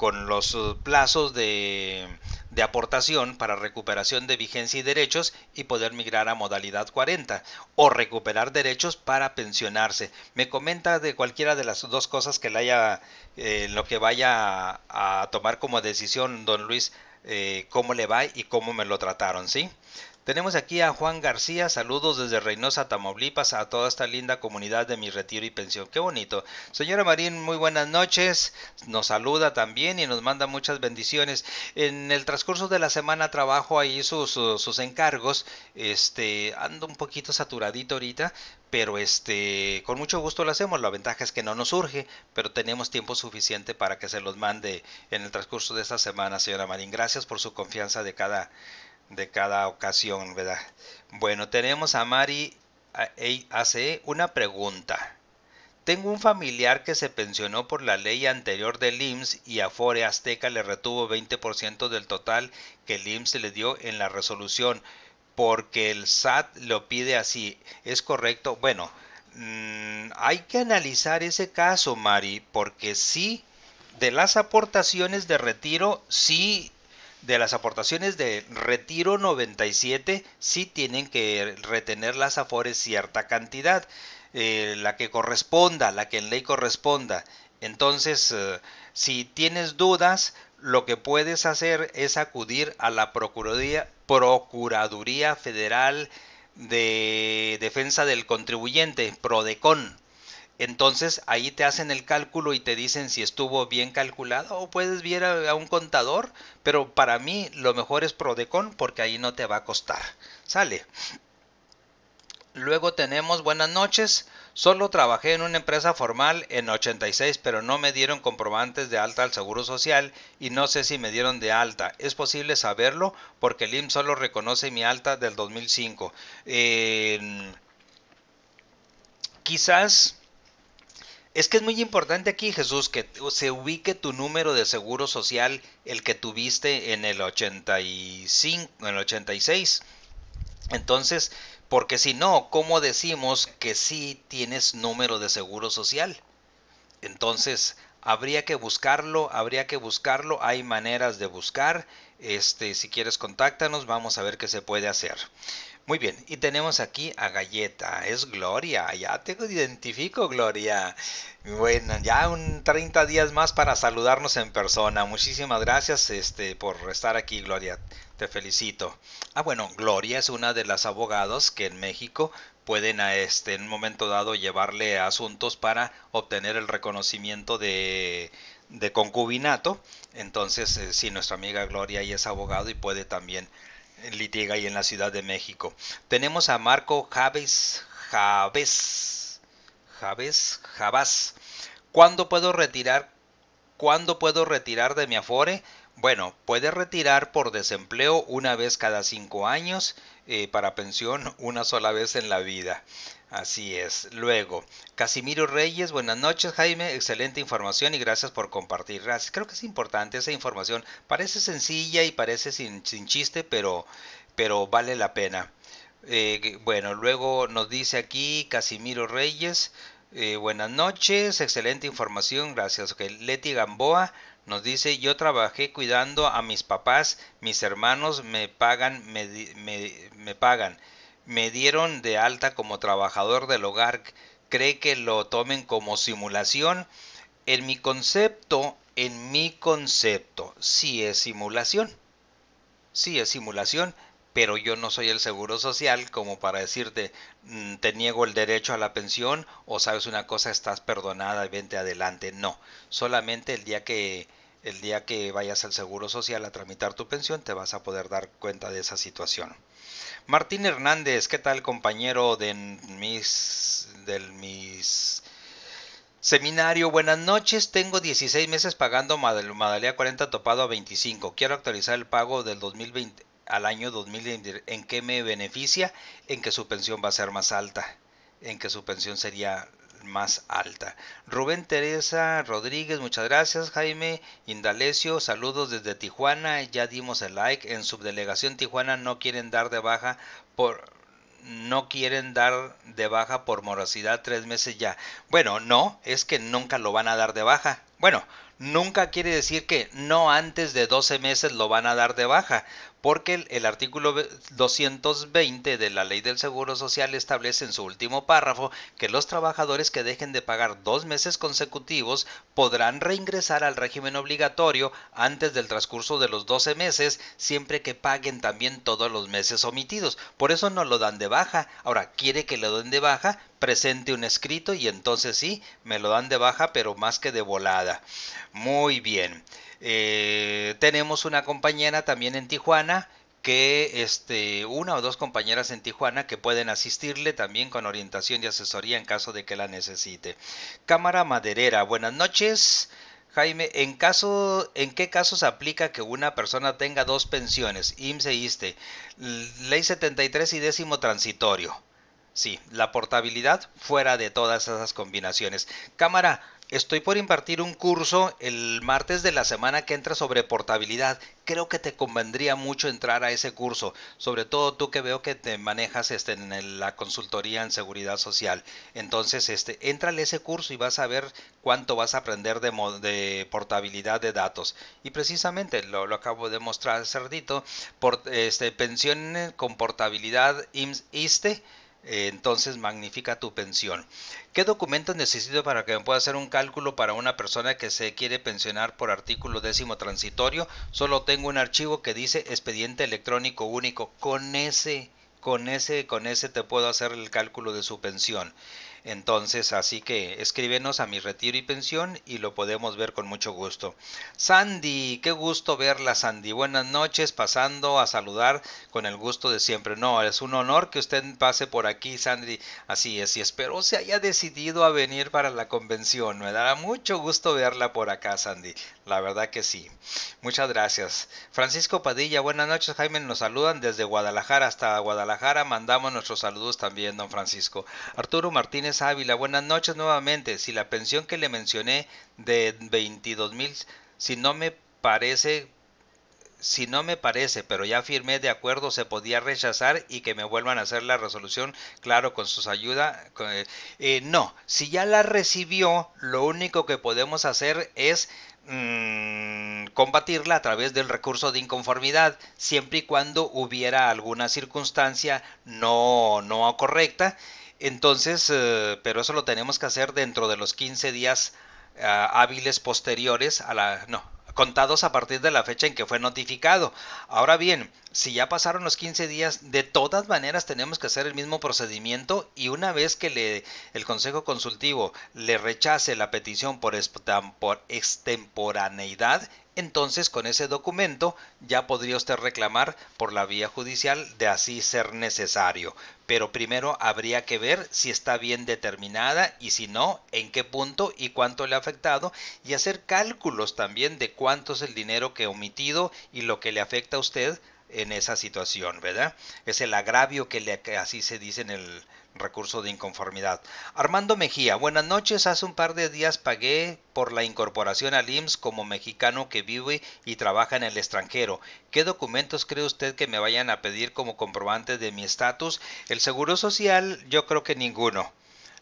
Speaker 1: con los eh, plazos de, de, aportación para recuperación de vigencia y derechos y poder migrar a modalidad 40 o recuperar derechos para pensionarse. Me comenta de cualquiera de las dos cosas que le haya, eh, lo que vaya a, tomar como decisión, don Luis, eh, cómo le va y cómo me lo trataron, ¿sí? Tenemos aquí a Juan García, saludos desde Reynosa, Tamaulipas, a toda esta linda comunidad de mi retiro y pensión. Qué bonito. Señora Marín, muy buenas noches. Nos saluda también y nos manda muchas bendiciones. En el transcurso de la semana trabajo ahí sus, sus, encargos. Este, ando un poquito saturadito ahorita, pero este con mucho gusto lo hacemos. La ventaja es que no nos surge, pero tenemos tiempo suficiente para que se los mande en el transcurso de esta semana, señora Marín. Gracias por su confianza de cada de cada ocasión, ¿verdad? Bueno, tenemos a Mari e, hace una pregunta. Tengo un familiar que se pensionó por la ley anterior del IMSS y Fore Azteca le retuvo 20% del total que el IMSS le dio en la resolución porque el SAT lo pide así. ¿Es correcto? Bueno, mm, hay que analizar ese caso, Mari, porque sí, de las aportaciones de retiro, sí de las aportaciones de retiro 97 sí tienen que retener las afores cierta cantidad, eh, la que corresponda, la que en ley corresponda. Entonces, eh, si tienes dudas, lo que puedes hacer es acudir a la Procuraduría, Procuraduría Federal de Defensa del Contribuyente, PRODECON entonces ahí te hacen el cálculo y te dicen si estuvo bien calculado o puedes ver a, un contador, pero para mí lo mejor es Prodecon porque ahí no te va a costar. Sale. Luego tenemos buenas noches. Solo trabajé en una empresa formal en 86, pero no me dieron comprobantes de alta al Seguro Social y no sé si me dieron de alta. Es posible saberlo porque el IMSS solo reconoce mi alta del 2005. Eh, quizás es que es muy importante aquí, Jesús, que se ubique tu número de seguro social, el que tuviste en el 85, en el 86. Entonces, porque si no, ¿cómo decimos que sí tienes número de seguro social? Entonces, habría que buscarlo, habría que buscarlo, hay maneras de buscar. Este, si quieres contáctanos, vamos a ver qué se puede hacer. Muy bien, y tenemos aquí a Galleta, es Gloria, ya te identifico Gloria. Bueno, ya un 30 días más para saludarnos en persona. Muchísimas gracias este, por estar aquí Gloria, te felicito. Ah, bueno, Gloria es una de las abogados que en México pueden a este, en un momento dado llevarle asuntos para obtener el reconocimiento de, concubinato. Entonces, eh, sí, nuestra amiga Gloria y es abogado y puede también litiga y en la Ciudad de México. Tenemos a Marco Javes, Javes, Javes, Javás. ¿Cuándo puedo retirar? ¿Cuándo puedo retirar de mi Afore? Bueno, puede retirar por desempleo una vez cada cinco años, eh, para pensión una sola vez en la vida. Así es. Luego, Casimiro Reyes, buenas noches Jaime, excelente información y gracias por compartir. Gracias. Creo que es importante esa información. Parece sencilla y parece sin, sin chiste, pero, pero vale la pena. Eh, bueno, luego nos dice aquí Casimiro Reyes, eh, buenas noches, excelente información, gracias. Ok, Leti Gamboa, nos dice, yo trabajé cuidando a mis papás, mis hermanos me pagan, me, pagan. Me dieron de alta como trabajador del hogar. ¿Cree que lo tomen como simulación? En mi concepto, en mi concepto, sí es simulación. Sí es simulación pero yo no soy el seguro social como para decirte mm, te niego el derecho a la pensión o sabes una cosa estás perdonada y vente adelante. No, solamente el día que el día que vayas al seguro social a tramitar tu pensión te vas a poder dar cuenta de esa situación. Martín Hernández, ¿qué tal compañero de mis del mis Seminario, buenas noches. Tengo 16 meses pagando Madalía 40 topado a 25. Quiero actualizar el pago del 2020 al año 2020. ¿en qué me beneficia? En que su pensión va a ser más alta, en que su pensión sería más alta. Rubén Teresa Rodríguez, muchas gracias. Jaime Indalecio, saludos desde Tijuana. Ya dimos el like. En subdelegación Tijuana no quieren dar de baja por no quieren dar de baja por morosidad tres meses ya. Bueno, no, es que nunca lo van a dar de baja. Bueno, nunca quiere decir que no antes de 12 meses lo van a dar de baja, porque el, artículo 220 de la Ley del Seguro Social establece en su último párrafo que los trabajadores que dejen de pagar dos meses consecutivos podrán reingresar al régimen obligatorio antes del transcurso de los 12 meses, siempre que paguen también todos los meses omitidos. Por eso no lo dan de baja. Ahora, quiere que lo den de baja, presente un escrito y entonces sí, me lo dan de baja, pero más que de volada. Muy bien. Eh, tenemos una compañera también en Tijuana que este, una o dos compañeras en Tijuana que pueden asistirle también con orientación y asesoría en caso de que la necesite. Cámara Maderera, buenas noches. Jaime, ¿en, caso, ¿en qué casos aplica que una persona tenga dos pensiones, IMSE e ISTE? Ley 73 y décimo transitorio. Sí, la portabilidad fuera de todas esas combinaciones. Cámara, estoy por impartir un curso el martes de la semana que entra sobre portabilidad. Creo que te convendría mucho entrar a ese curso, sobre todo tú que veo que te manejas este, en la consultoría en seguridad social. Entonces, este, entrale ese curso y vas a ver cuánto vas a aprender de, de portabilidad de datos. Y precisamente lo, acabo de mostrar cerdito, por, este, pensiones con portabilidad IMSS-ISTE eh, entonces magnifica tu pensión. ¿Qué documentos necesito para que me pueda hacer un cálculo para una persona que se quiere pensionar por artículo décimo transitorio? Solo tengo un archivo que dice expediente electrónico único. Con ese, con ese, con ese te puedo hacer el cálculo de su pensión. Entonces, así que escríbenos a mi retiro y pensión y lo podemos ver con mucho gusto. Sandy, qué gusto verla, Sandy. Buenas noches, pasando a saludar con el gusto de siempre. No, es un honor que usted pase por aquí, Sandy. Así es, y espero se haya decidido a venir para la convención. Me dará mucho gusto verla por acá, Sandy. La verdad que sí. Muchas gracias. Francisco Padilla, buenas noches, Jaime. Nos saludan desde Guadalajara hasta Guadalajara. Mandamos nuestros saludos también, don Francisco. Arturo Martínez Ávila, buenas noches nuevamente. Si la pensión que le mencioné de 22 mil, si no me parece, si no me parece, pero ya firmé de acuerdo, se podía rechazar y que me vuelvan a hacer la resolución, claro, con sus ayudas. Eh, eh, no, si ya la recibió, lo único que podemos hacer es mm, combatirla a través del recurso de inconformidad, siempre y cuando hubiera alguna circunstancia no, no correcta. Entonces, eh, pero eso lo tenemos que hacer dentro de los 15 días ah, hábiles posteriores a la... No, contados a partir de la fecha en que fue notificado. Ahora bien, si ya pasaron los 15 días, de todas maneras tenemos que hacer el mismo procedimiento y una vez que le, el Consejo Consultivo le rechace la petición por, por extemporaneidad, entonces con ese documento ya podría usted reclamar por la vía judicial de así ser necesario. Pero primero habría que ver si está bien determinada y si no, en qué punto y cuánto le ha afectado y hacer cálculos también de cuánto es el dinero que ha omitido y lo que le afecta a usted en esa situación, ¿verdad? Es el agravio que, le, así se dice en el recurso de inconformidad. Armando Mejía, buenas noches. Hace un par de días pagué por la incorporación al IMSS como mexicano que vive y trabaja en el extranjero. ¿Qué documentos cree usted que me vayan a pedir como comprobante de mi estatus? El Seguro Social, yo creo que ninguno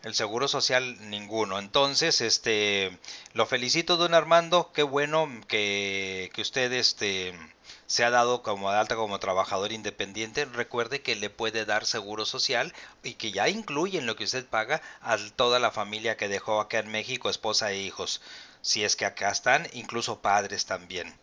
Speaker 1: el seguro social ninguno. Entonces, este, lo felicito, don Armando, qué bueno que, que usted, este, se ha dado como alta como trabajador independiente, recuerde que le puede dar seguro social y que ya incluye en lo que usted paga a toda la familia que dejó acá en México, esposa e hijos, si es que acá están, incluso padres también.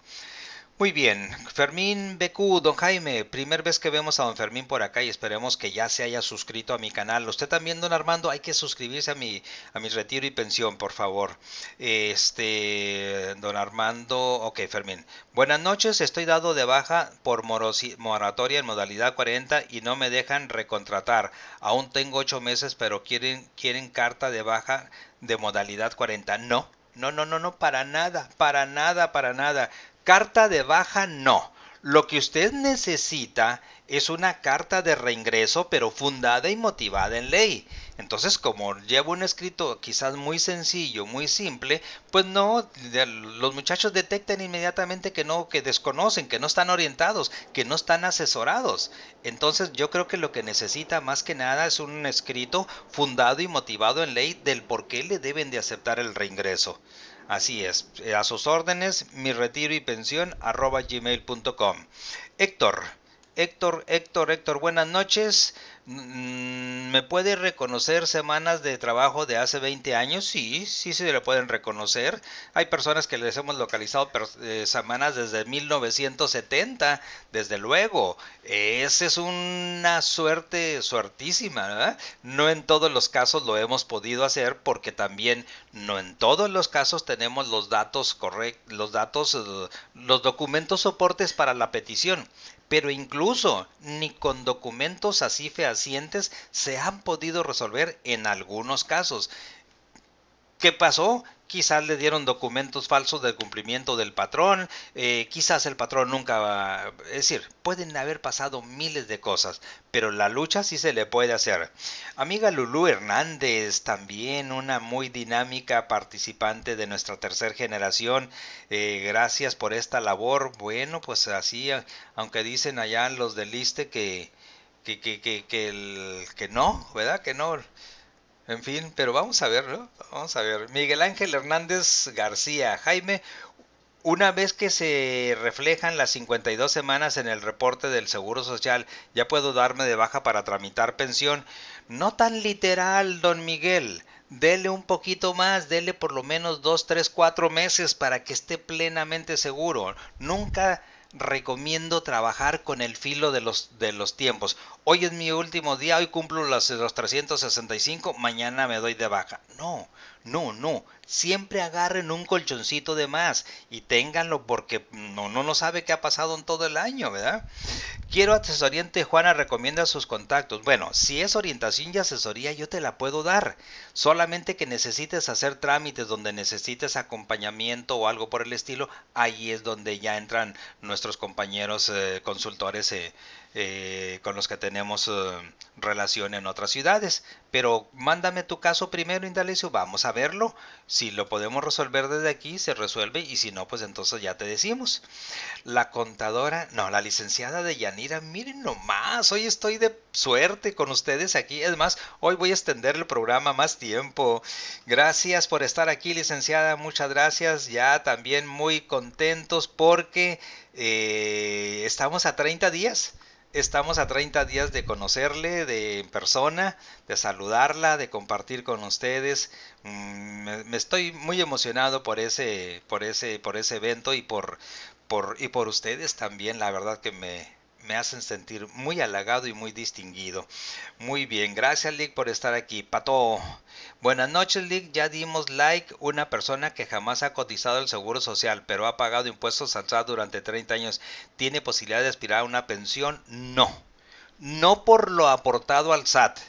Speaker 1: Muy bien, Fermín BQ, don Jaime, primer vez que vemos a don Fermín por acá y esperemos que ya se haya suscrito a mi canal. Usted también, don Armando, hay que suscribirse a mi, a mi retiro y pensión, por favor. Este, don Armando, ok, Fermín. Buenas noches, estoy dado de baja por moratoria en modalidad 40 y no me dejan recontratar. Aún tengo ocho meses, pero quieren, quieren carta de baja de modalidad 40. No, no, no, no, no, para nada, para nada, para nada. Carta de baja no. Lo que usted necesita es una carta de reingreso, pero fundada y motivada en ley. Entonces, como llevo un escrito quizás muy sencillo, muy simple, pues no, los muchachos detectan inmediatamente que no, que desconocen, que no están orientados, que no están asesorados. Entonces, yo creo que lo que necesita más que nada es un escrito fundado y motivado en ley del por qué le deben de aceptar el reingreso. Así es, eh, a sus órdenes, mi retiro y pensión arroba gmail.com. Héctor, Héctor, Héctor, Héctor, buenas noches. Mm, ¿Me puede reconocer semanas de trabajo de hace 20 años? Sí, sí se le pueden reconocer. Hay personas que les hemos localizado eh, semanas desde 1970, desde luego. Esa es una suerte suertísima, No en todos los casos lo hemos podido hacer porque también no en todos los casos tenemos los datos correctos, los datos, eh, los documentos soportes para la petición pero incluso ni con documentos así fehacientes se han podido resolver en algunos casos. ¿Qué pasó? quizás le dieron documentos falsos del cumplimiento del patrón, eh, quizás el patrón nunca va... Es decir, pueden haber pasado miles de cosas, pero la lucha sí se le puede hacer. Amiga Lulu Hernández, también una muy dinámica participante de nuestra tercera generación, eh, gracias por esta labor. Bueno, pues así, aunque dicen allá los del Iste que, que, que, que, que no, ¿verdad? Que no en fin, pero vamos a ver, ¿no? Vamos a ver. Miguel Ángel Hernández García, Jaime, una vez que se reflejan las 52 semanas en el reporte del Seguro Social, ya puedo darme de baja para tramitar pensión. No tan literal, don Miguel. Dele un poquito más, dele por lo menos dos, tres, cuatro meses para que esté plenamente seguro. Nunca recomiendo trabajar con el filo de los, de los tiempos. Hoy es mi último día, hoy cumplo los, los 365, mañana me doy de baja. No, no, no, siempre agarren un colchoncito de más y ténganlo porque no, no, no sabe qué ha pasado en todo el año, ¿verdad? Quiero asesoría Juana, recomienda sus contactos. Bueno, si es orientación y asesoría, yo te la puedo dar. Solamente que necesites hacer trámites donde necesites acompañamiento o algo por el estilo, ahí es donde ya entran nuestros compañeros eh, consultores. Eh, eh, con los que tenemos eh, relación en otras ciudades. Pero mándame tu caso primero, Indalecio, vamos a verlo. Si lo podemos resolver desde aquí, se resuelve y si no, pues entonces ya te decimos. La contadora, no, la licenciada de Yanira, miren nomás, hoy estoy de suerte con ustedes aquí. Es más, hoy voy a extender el programa más tiempo. Gracias por estar aquí, licenciada. Muchas gracias. Ya también muy contentos porque eh, estamos a 30 días. Estamos a 30 días de conocerle de persona, de saludarla, de compartir con ustedes. Mm, me, me estoy muy emocionado por ese, por ese, por ese evento y por, por, y por ustedes también, la verdad que me, me hacen sentir muy halagado y muy distinguido. Muy bien, gracias Lick por estar aquí. Pato, buenas noches Lick, ya dimos like una persona que jamás ha cotizado el seguro social, pero ha pagado impuestos al SAT durante 30 años. ¿Tiene posibilidad de aspirar a una pensión? No. No por lo aportado al SAT.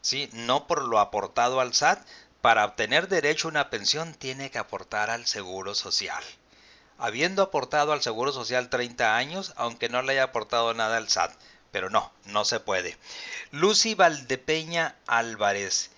Speaker 1: Sí, no por lo aportado al SAT. Para obtener derecho a una pensión tiene que aportar al seguro social habiendo aportado al Seguro Social 30 años, aunque no le haya aportado nada al SAT. Pero no, no se puede. Lucy Valdepeña Álvarez.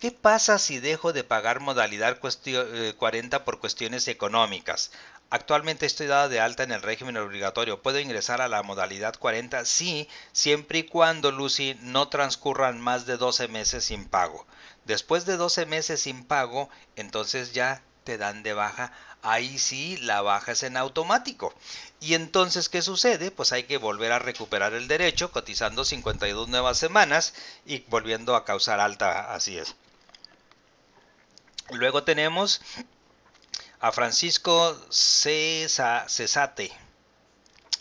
Speaker 1: ¿Qué pasa si dejo de pagar modalidad 40 eh, por cuestiones económicas? Actualmente estoy dada de alta en el régimen obligatorio. ¿Puedo ingresar a la modalidad 40? Sí, siempre y cuando, Lucy, no transcurran más de 12 meses sin pago. Después de 12 meses sin pago, entonces ya te dan de baja ahí sí la baja es en automático. Y entonces, ¿qué sucede? Pues hay que volver a recuperar el derecho cotizando 52 nuevas semanas y volviendo a causar alta, así es. Luego tenemos a Francisco Cesate.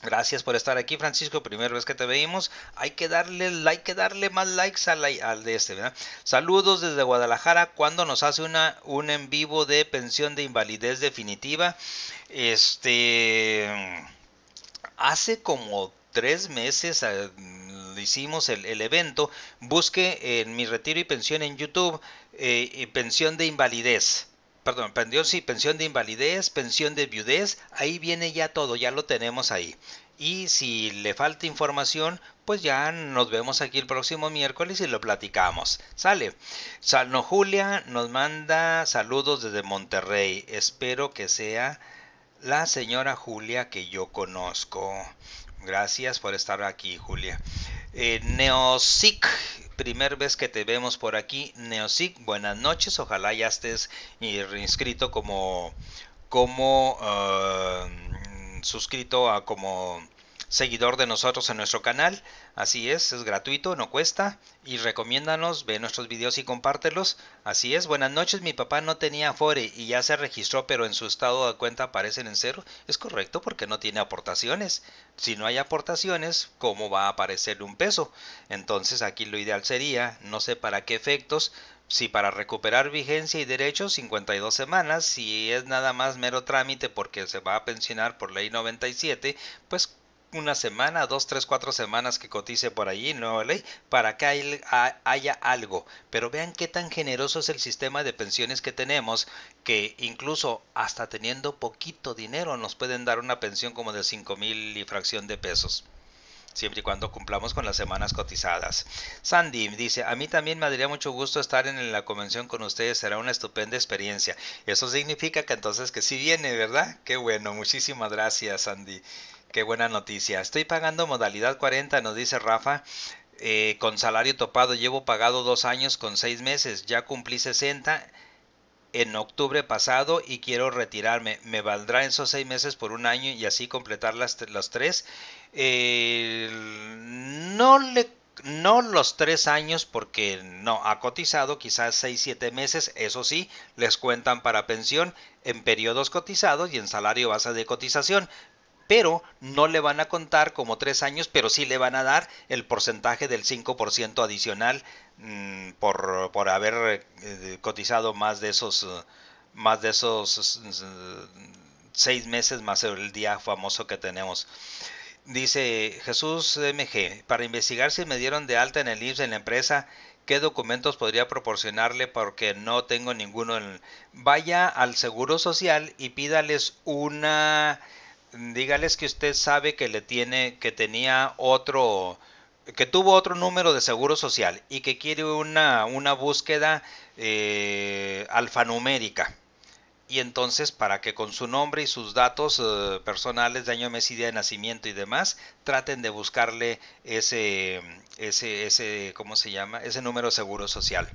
Speaker 1: Gracias por estar aquí, Francisco. Primera vez que te veimos, Hay que darle, que darle más likes al, de este, ¿verdad? Saludos desde Guadalajara. Cuando nos hace una, un en vivo de pensión de invalidez definitiva. Este. Hace como tres meses eh, hicimos el, evento. Busque en mi retiro y pensión en YouTube. Eh, pensión de invalidez perdón, pensión, sí, pensión de invalidez, pensión de viudez, ahí viene ya todo, ya lo tenemos ahí. Y si le falta información, pues ya nos vemos aquí el próximo miércoles y lo platicamos. Sale. Salno Julia nos manda saludos desde Monterrey. Espero que sea la señora Julia que yo conozco. Gracias por estar aquí, Julia. Eh, Neosic primer vez que te vemos por aquí, Neosic, buenas noches, ojalá ya estés eh, reinscrito como, como ah, mm, suscrito a como seguidor de nosotros en nuestro canal. Así es, es gratuito, no cuesta. Y recomiéndanos, ve nuestros videos y compártelos. Así es, buenas noches, mi papá no tenía Afore y ya se registró, pero en su estado de cuenta aparecen en cero. Es correcto porque no tiene aportaciones. Si no hay aportaciones, ¿cómo va a aparecer un peso? Entonces aquí lo ideal sería, no sé para qué efectos, si para recuperar vigencia y derechos 52 semanas, si es nada más mero trámite porque se va a pensionar por ley 97, pues una semana, dos, tres, cuatro semanas que cotice por allí ¿no? Nueva Ley para que haya algo. Pero vean qué tan generoso es el sistema de pensiones que tenemos, que incluso hasta teniendo poquito dinero nos pueden dar una pensión como de 5 mil y fracción de pesos siempre y cuando cumplamos con las semanas cotizadas. Sandy dice, a mí también me daría mucho gusto estar en la convención con ustedes, será una estupenda experiencia. Eso significa que entonces que sí viene, ¿verdad? Qué bueno, muchísimas gracias Sandy. Qué buena noticia. Estoy pagando modalidad 40, nos dice Rafa. Eh, con salario topado llevo pagado dos años con seis meses. Ya cumplí 60 en octubre pasado y quiero retirarme. ¿Me valdrá esos seis meses por un año y así completar las, los tres? no le no los tres años porque no, ha cotizado quizás seis, siete meses, eso sí, les cuentan para pensión en periodos cotizados y en salario base de cotización, pero no le van a contar como tres años, pero sí le van a dar el porcentaje del 5% adicional mm, por, por, haber eh, cotizado más de esos, eh, más de esos eh, seis meses más el día famoso que tenemos. Dice Jesús MG, para investigar si me dieron de alta en el IMSS en la empresa, ¿qué documentos podría proporcionarle? Porque no tengo ninguno. Vaya al Seguro Social y pídales una dígales que usted sabe que le tiene, que tenía otro, que tuvo otro número de seguro social y que quiere una, una búsqueda eh, alfanumérica. Y entonces para que con su nombre y sus datos eh, personales de año, mes y día de nacimiento y demás, traten de buscarle ese, ese, ese, ¿cómo se llama? Ese número de seguro social.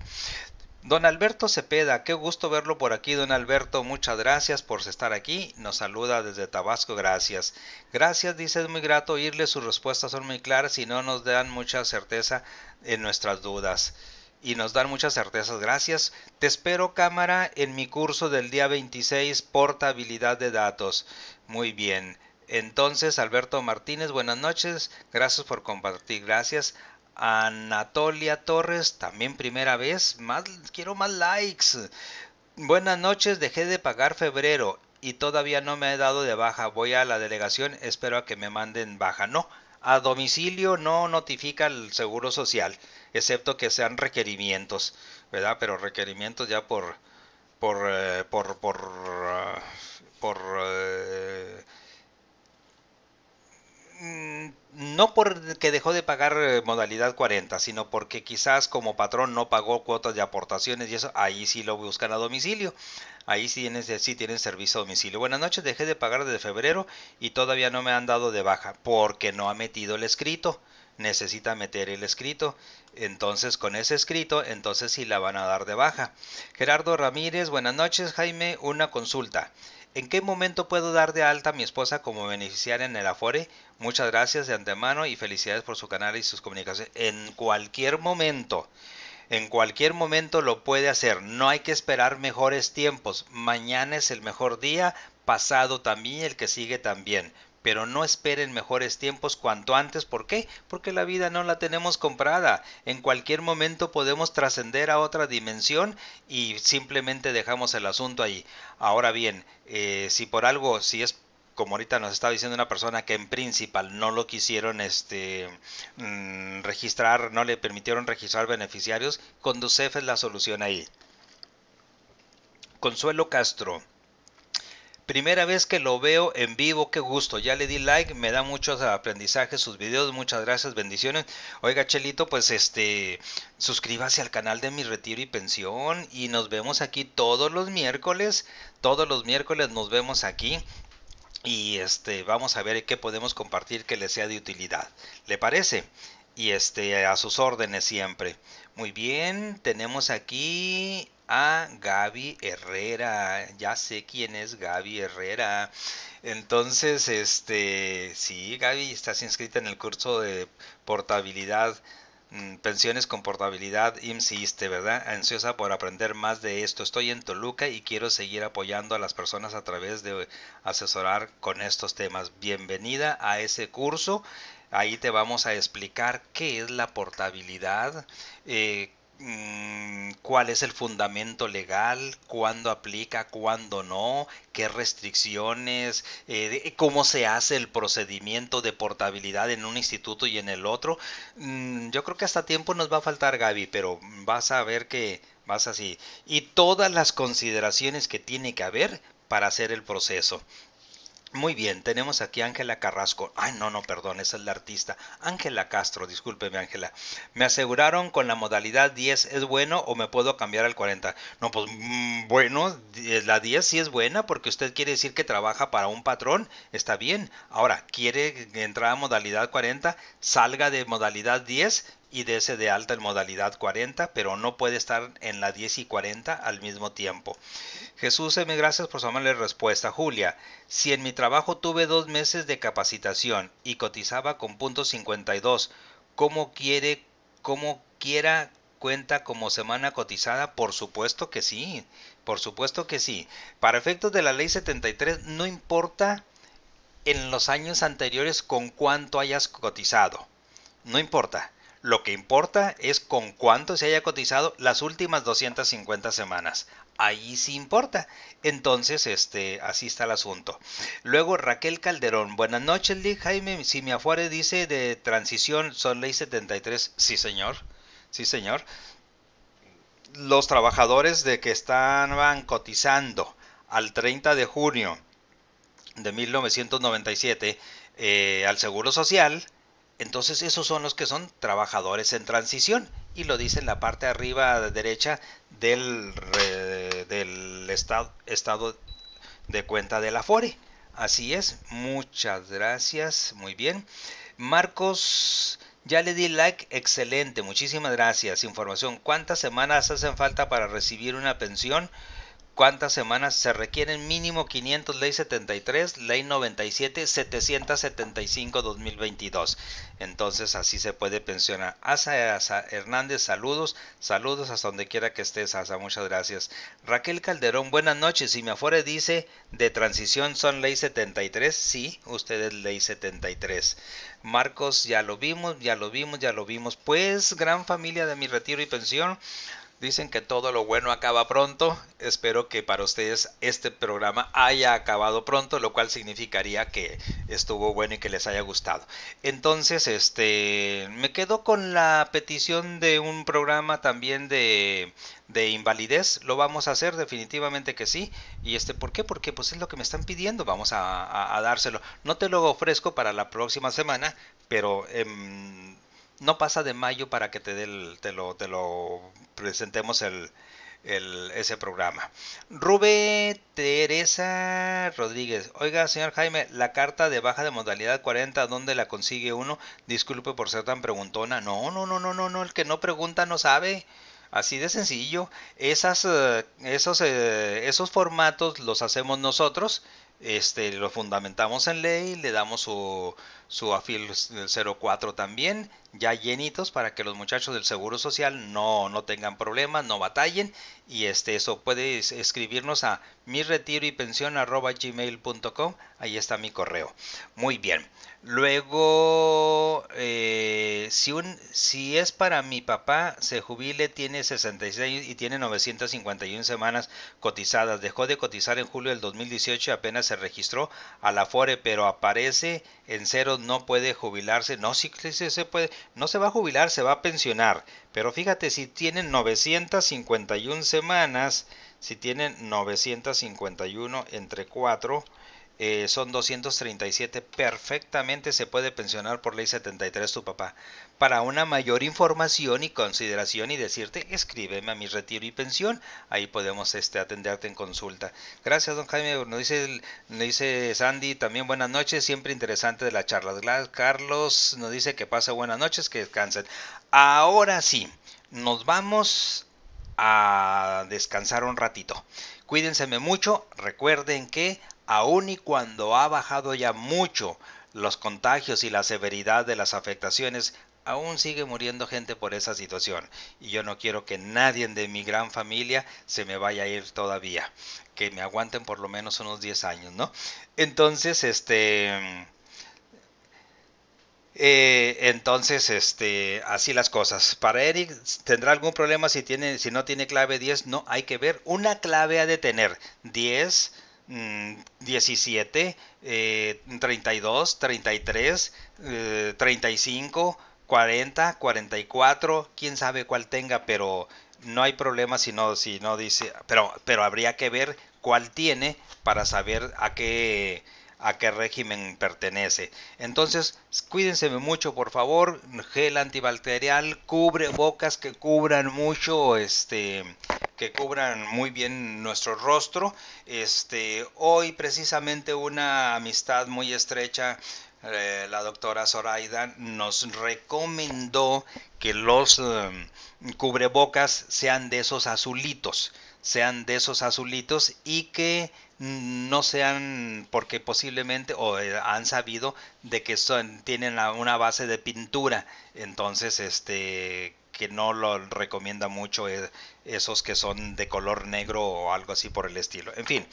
Speaker 1: Don Alberto Cepeda, qué gusto verlo por aquí, don Alberto, muchas gracias por estar aquí, nos saluda desde Tabasco, gracias. Gracias, dice, es muy grato oírle, sus respuestas son muy claras y no nos dan mucha certeza en nuestras dudas. Y nos dan muchas certezas, gracias. Te espero, cámara, en mi curso del día 26, portabilidad de datos. Muy bien. Entonces, Alberto Martínez, buenas noches, gracias por compartir, gracias. Anatolia Torres, también primera vez. Más, quiero más likes. Buenas noches, dejé de pagar febrero y todavía no me he dado de baja. Voy a la delegación, espero a que me manden baja. No, a domicilio no notifica el Seguro Social, excepto que sean requerimientos, ¿verdad? Pero requerimientos ya por por eh, por por ah, por eh, mm, no porque dejó de pagar eh, modalidad 40, sino porque quizás como patrón no pagó cuotas de aportaciones y eso, ahí sí lo buscan a domicilio. Ahí sí tienen, tienen servicio a domicilio. Buenas noches, dejé de pagar desde febrero y todavía no me han dado de baja porque no ha metido el escrito. Necesita meter el escrito. Entonces, con ese escrito, entonces sí la van a dar de baja. Gerardo Ramírez, buenas noches, Jaime, una consulta. ¿En qué momento puedo dar de alta a mi esposa como beneficiaria en el Afore? Muchas gracias de antemano y felicidades por su canal y sus comunicaciones. En cualquier momento, en cualquier momento lo puede hacer. No hay que esperar mejores tiempos. Mañana es el mejor día, pasado también el que sigue también pero no esperen mejores tiempos cuanto antes. ¿Por qué? Porque la vida no la tenemos comprada. En cualquier momento podemos trascender a otra dimensión y simplemente dejamos el asunto ahí. Ahora bien, eh, si por algo, si es como ahorita nos está diciendo una persona que en principal no lo quisieron este, mm, registrar, no le permitieron registrar beneficiarios, Conducef es la solución ahí. Consuelo Castro. Primera vez que lo veo en vivo, qué gusto. Ya le di like, me da muchos aprendizajes sus videos. Muchas gracias, bendiciones. Oiga, Chelito, pues este, suscríbase al canal de Mi Retiro y Pensión y nos vemos aquí todos los miércoles. Todos los miércoles nos vemos aquí y este, vamos a ver qué podemos compartir que le sea de utilidad. ¿Le parece? Y este, a sus órdenes siempre. Muy bien, tenemos aquí a Gaby Herrera. Ya sé quién es Gaby Herrera. Entonces, este, sí, Gaby, estás inscrita en el curso de portabilidad mm, pensiones con portabilidad IMSISTE, ¿verdad? Ansiosa por aprender más de esto. Estoy en Toluca y quiero seguir apoyando a las personas a través de asesorar con estos temas. Bienvenida a ese curso. Ahí te vamos a explicar qué es la portabilidad, eh, Mm, cuál es el fundamento legal, cuándo aplica, cuándo no, qué restricciones, eh, cómo se hace el procedimiento de portabilidad en un instituto y en el otro. Mm, yo creo que hasta tiempo nos va a faltar, Gaby, pero vas a ver que vas así. Y todas las consideraciones que tiene que haber para hacer el proceso. Muy bien, tenemos aquí a Ángela Carrasco. Ay, no, no, perdón, esa es la artista. Ángela Castro, discúlpeme, Ángela. Me aseguraron con la modalidad 10 es bueno o me puedo cambiar al 40. No, pues mm, bueno, eh, la 10 sí es buena porque usted quiere decir que trabaja para un patrón, está bien. Ahora, quiere entrar a modalidad 40, salga de modalidad 10 IDS de alta en modalidad 40, pero no puede estar en la 10 y 40 al mismo tiempo. Jesús eh, M. Gracias por su amable respuesta. Julia, si en mi trabajo tuve dos meses de capacitación y cotizaba con punto 52, ¿cómo quiere, cómo quiera cuenta como semana cotizada? Por supuesto que sí, por supuesto que sí. Para efectos de la ley 73, no importa en los años anteriores con cuánto hayas cotizado, no importa lo que importa es con cuánto se haya cotizado las últimas 250 semanas. Ahí sí importa. Entonces, este, así está el asunto. Luego, Raquel Calderón. Buenas noches, Lee Jaime. Si me afuera dice de transición, son ley 73. Sí, señor. Sí, señor. Los trabajadores de que estaban cotizando al 30 de junio de 1997 eh, al Seguro Social entonces esos son los que son trabajadores en transición y lo dice en la parte arriba derecha del, del estado, estado de cuenta de la Así es, muchas gracias, muy bien. Marcos, ya le di like, excelente, muchísimas gracias. Información, ¿cuántas semanas hacen falta para recibir una pensión? cuántas semanas se requieren mínimo 500 ley 73 ley 97 775 2022 entonces así se puede pensionar Asa, Asa Hernández saludos saludos hasta donde quiera que estés Asa muchas gracias Raquel Calderón buenas noches si me afuera dice de transición son ley 73 sí ustedes ley 73 Marcos ya lo vimos ya lo vimos ya lo vimos pues gran familia de mi retiro y pensión Dicen que todo lo bueno acaba pronto. Espero que para ustedes este programa haya acabado pronto, lo cual significaría que estuvo bueno y que les haya gustado. Entonces, este, me quedo con la petición de un programa también de, de invalidez. Lo vamos a hacer definitivamente que sí. Y este, ¿por qué? Porque pues es lo que me están pidiendo. Vamos a, dárselo. No te lo ofrezco para la próxima semana, pero... Em, no pasa de mayo para que te, del, te, lo, te lo presentemos el, el, ese programa. Rube Teresa Rodríguez. Oiga, señor Jaime, la carta de baja de modalidad 40, ¿dónde la consigue uno? Disculpe por ser tan preguntona. No, no, no, no, no, no. El que no pregunta no sabe. Así de sencillo. Esas, eh, esos, eh, esos formatos los hacemos nosotros este, lo fundamentamos en ley, le damos su, su afil 04 también, ya llenitos para que los muchachos del Seguro Social no, no tengan problemas, no batallen. Y este, eso puedes escribirnos a mi retiro y pensión gmail.com, ahí está mi correo. Muy bien, Luego, eh, si, un, si es para mi papá, se jubile, tiene 66 y tiene 951 semanas cotizadas. Dejó de cotizar en julio del 2018 apenas se registró a la FORE, pero aparece en cero, no puede jubilarse. No, sí, se puede, no se va a jubilar, se va a pensionar. Pero fíjate, si tienen 951 semanas, si tienen 951 entre 4, eh, son 237, perfectamente se puede pensionar por ley 73 tu papá. Para una mayor información y consideración y decirte, escríbeme a mi retiro y pensión, ahí podemos este, atenderte en consulta. Gracias, don Jaime, nos dice, dice Sandy, también buenas noches, siempre interesante de la charla. Carlos nos dice que pase buenas noches, que descansen. Ahora sí, nos vamos a descansar un ratito. Cuídense mucho, recuerden que aun y cuando ha bajado ya mucho los contagios y la severidad de las afectaciones, aún sigue muriendo gente por esa situación. Y yo no quiero que nadie de mi gran familia se me vaya a ir todavía. Que me aguanten por lo menos unos 10 años, ¿no? Entonces, este... Eh, entonces, este, así las cosas. Para Eric, ¿tendrá algún problema si, tiene, si no tiene clave 10? No, hay que ver. Una clave ha de tener 10, 17, mm, eh, 32, 33, eh, 35, 40, 44, quién sabe cuál tenga, pero no hay problema si no, si no dice, pero, pero habría que ver cuál tiene para saber a qué a qué régimen pertenece. Entonces, cuídense mucho, por favor, gel antibacterial, cubre bocas que cubran mucho, este, que cubran muy bien nuestro rostro. Este, hoy precisamente una amistad muy estrecha eh, la doctora Zoraida nos recomendó que los eh, cubrebocas sean de esos azulitos, sean de esos azulitos y que no sean porque posiblemente o eh, han sabido de que son, tienen una base de pintura, entonces este que no lo recomienda mucho eh, esos que son de color negro o algo así por el estilo. En fin,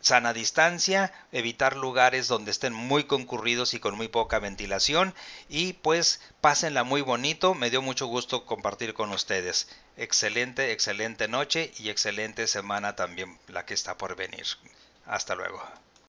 Speaker 1: sana distancia, evitar lugares donde estén muy concurridos y con muy poca ventilación y pues pásenla muy bonito, me dio mucho gusto compartir con ustedes. Excelente, excelente noche y excelente semana también la que está por venir. Hasta luego.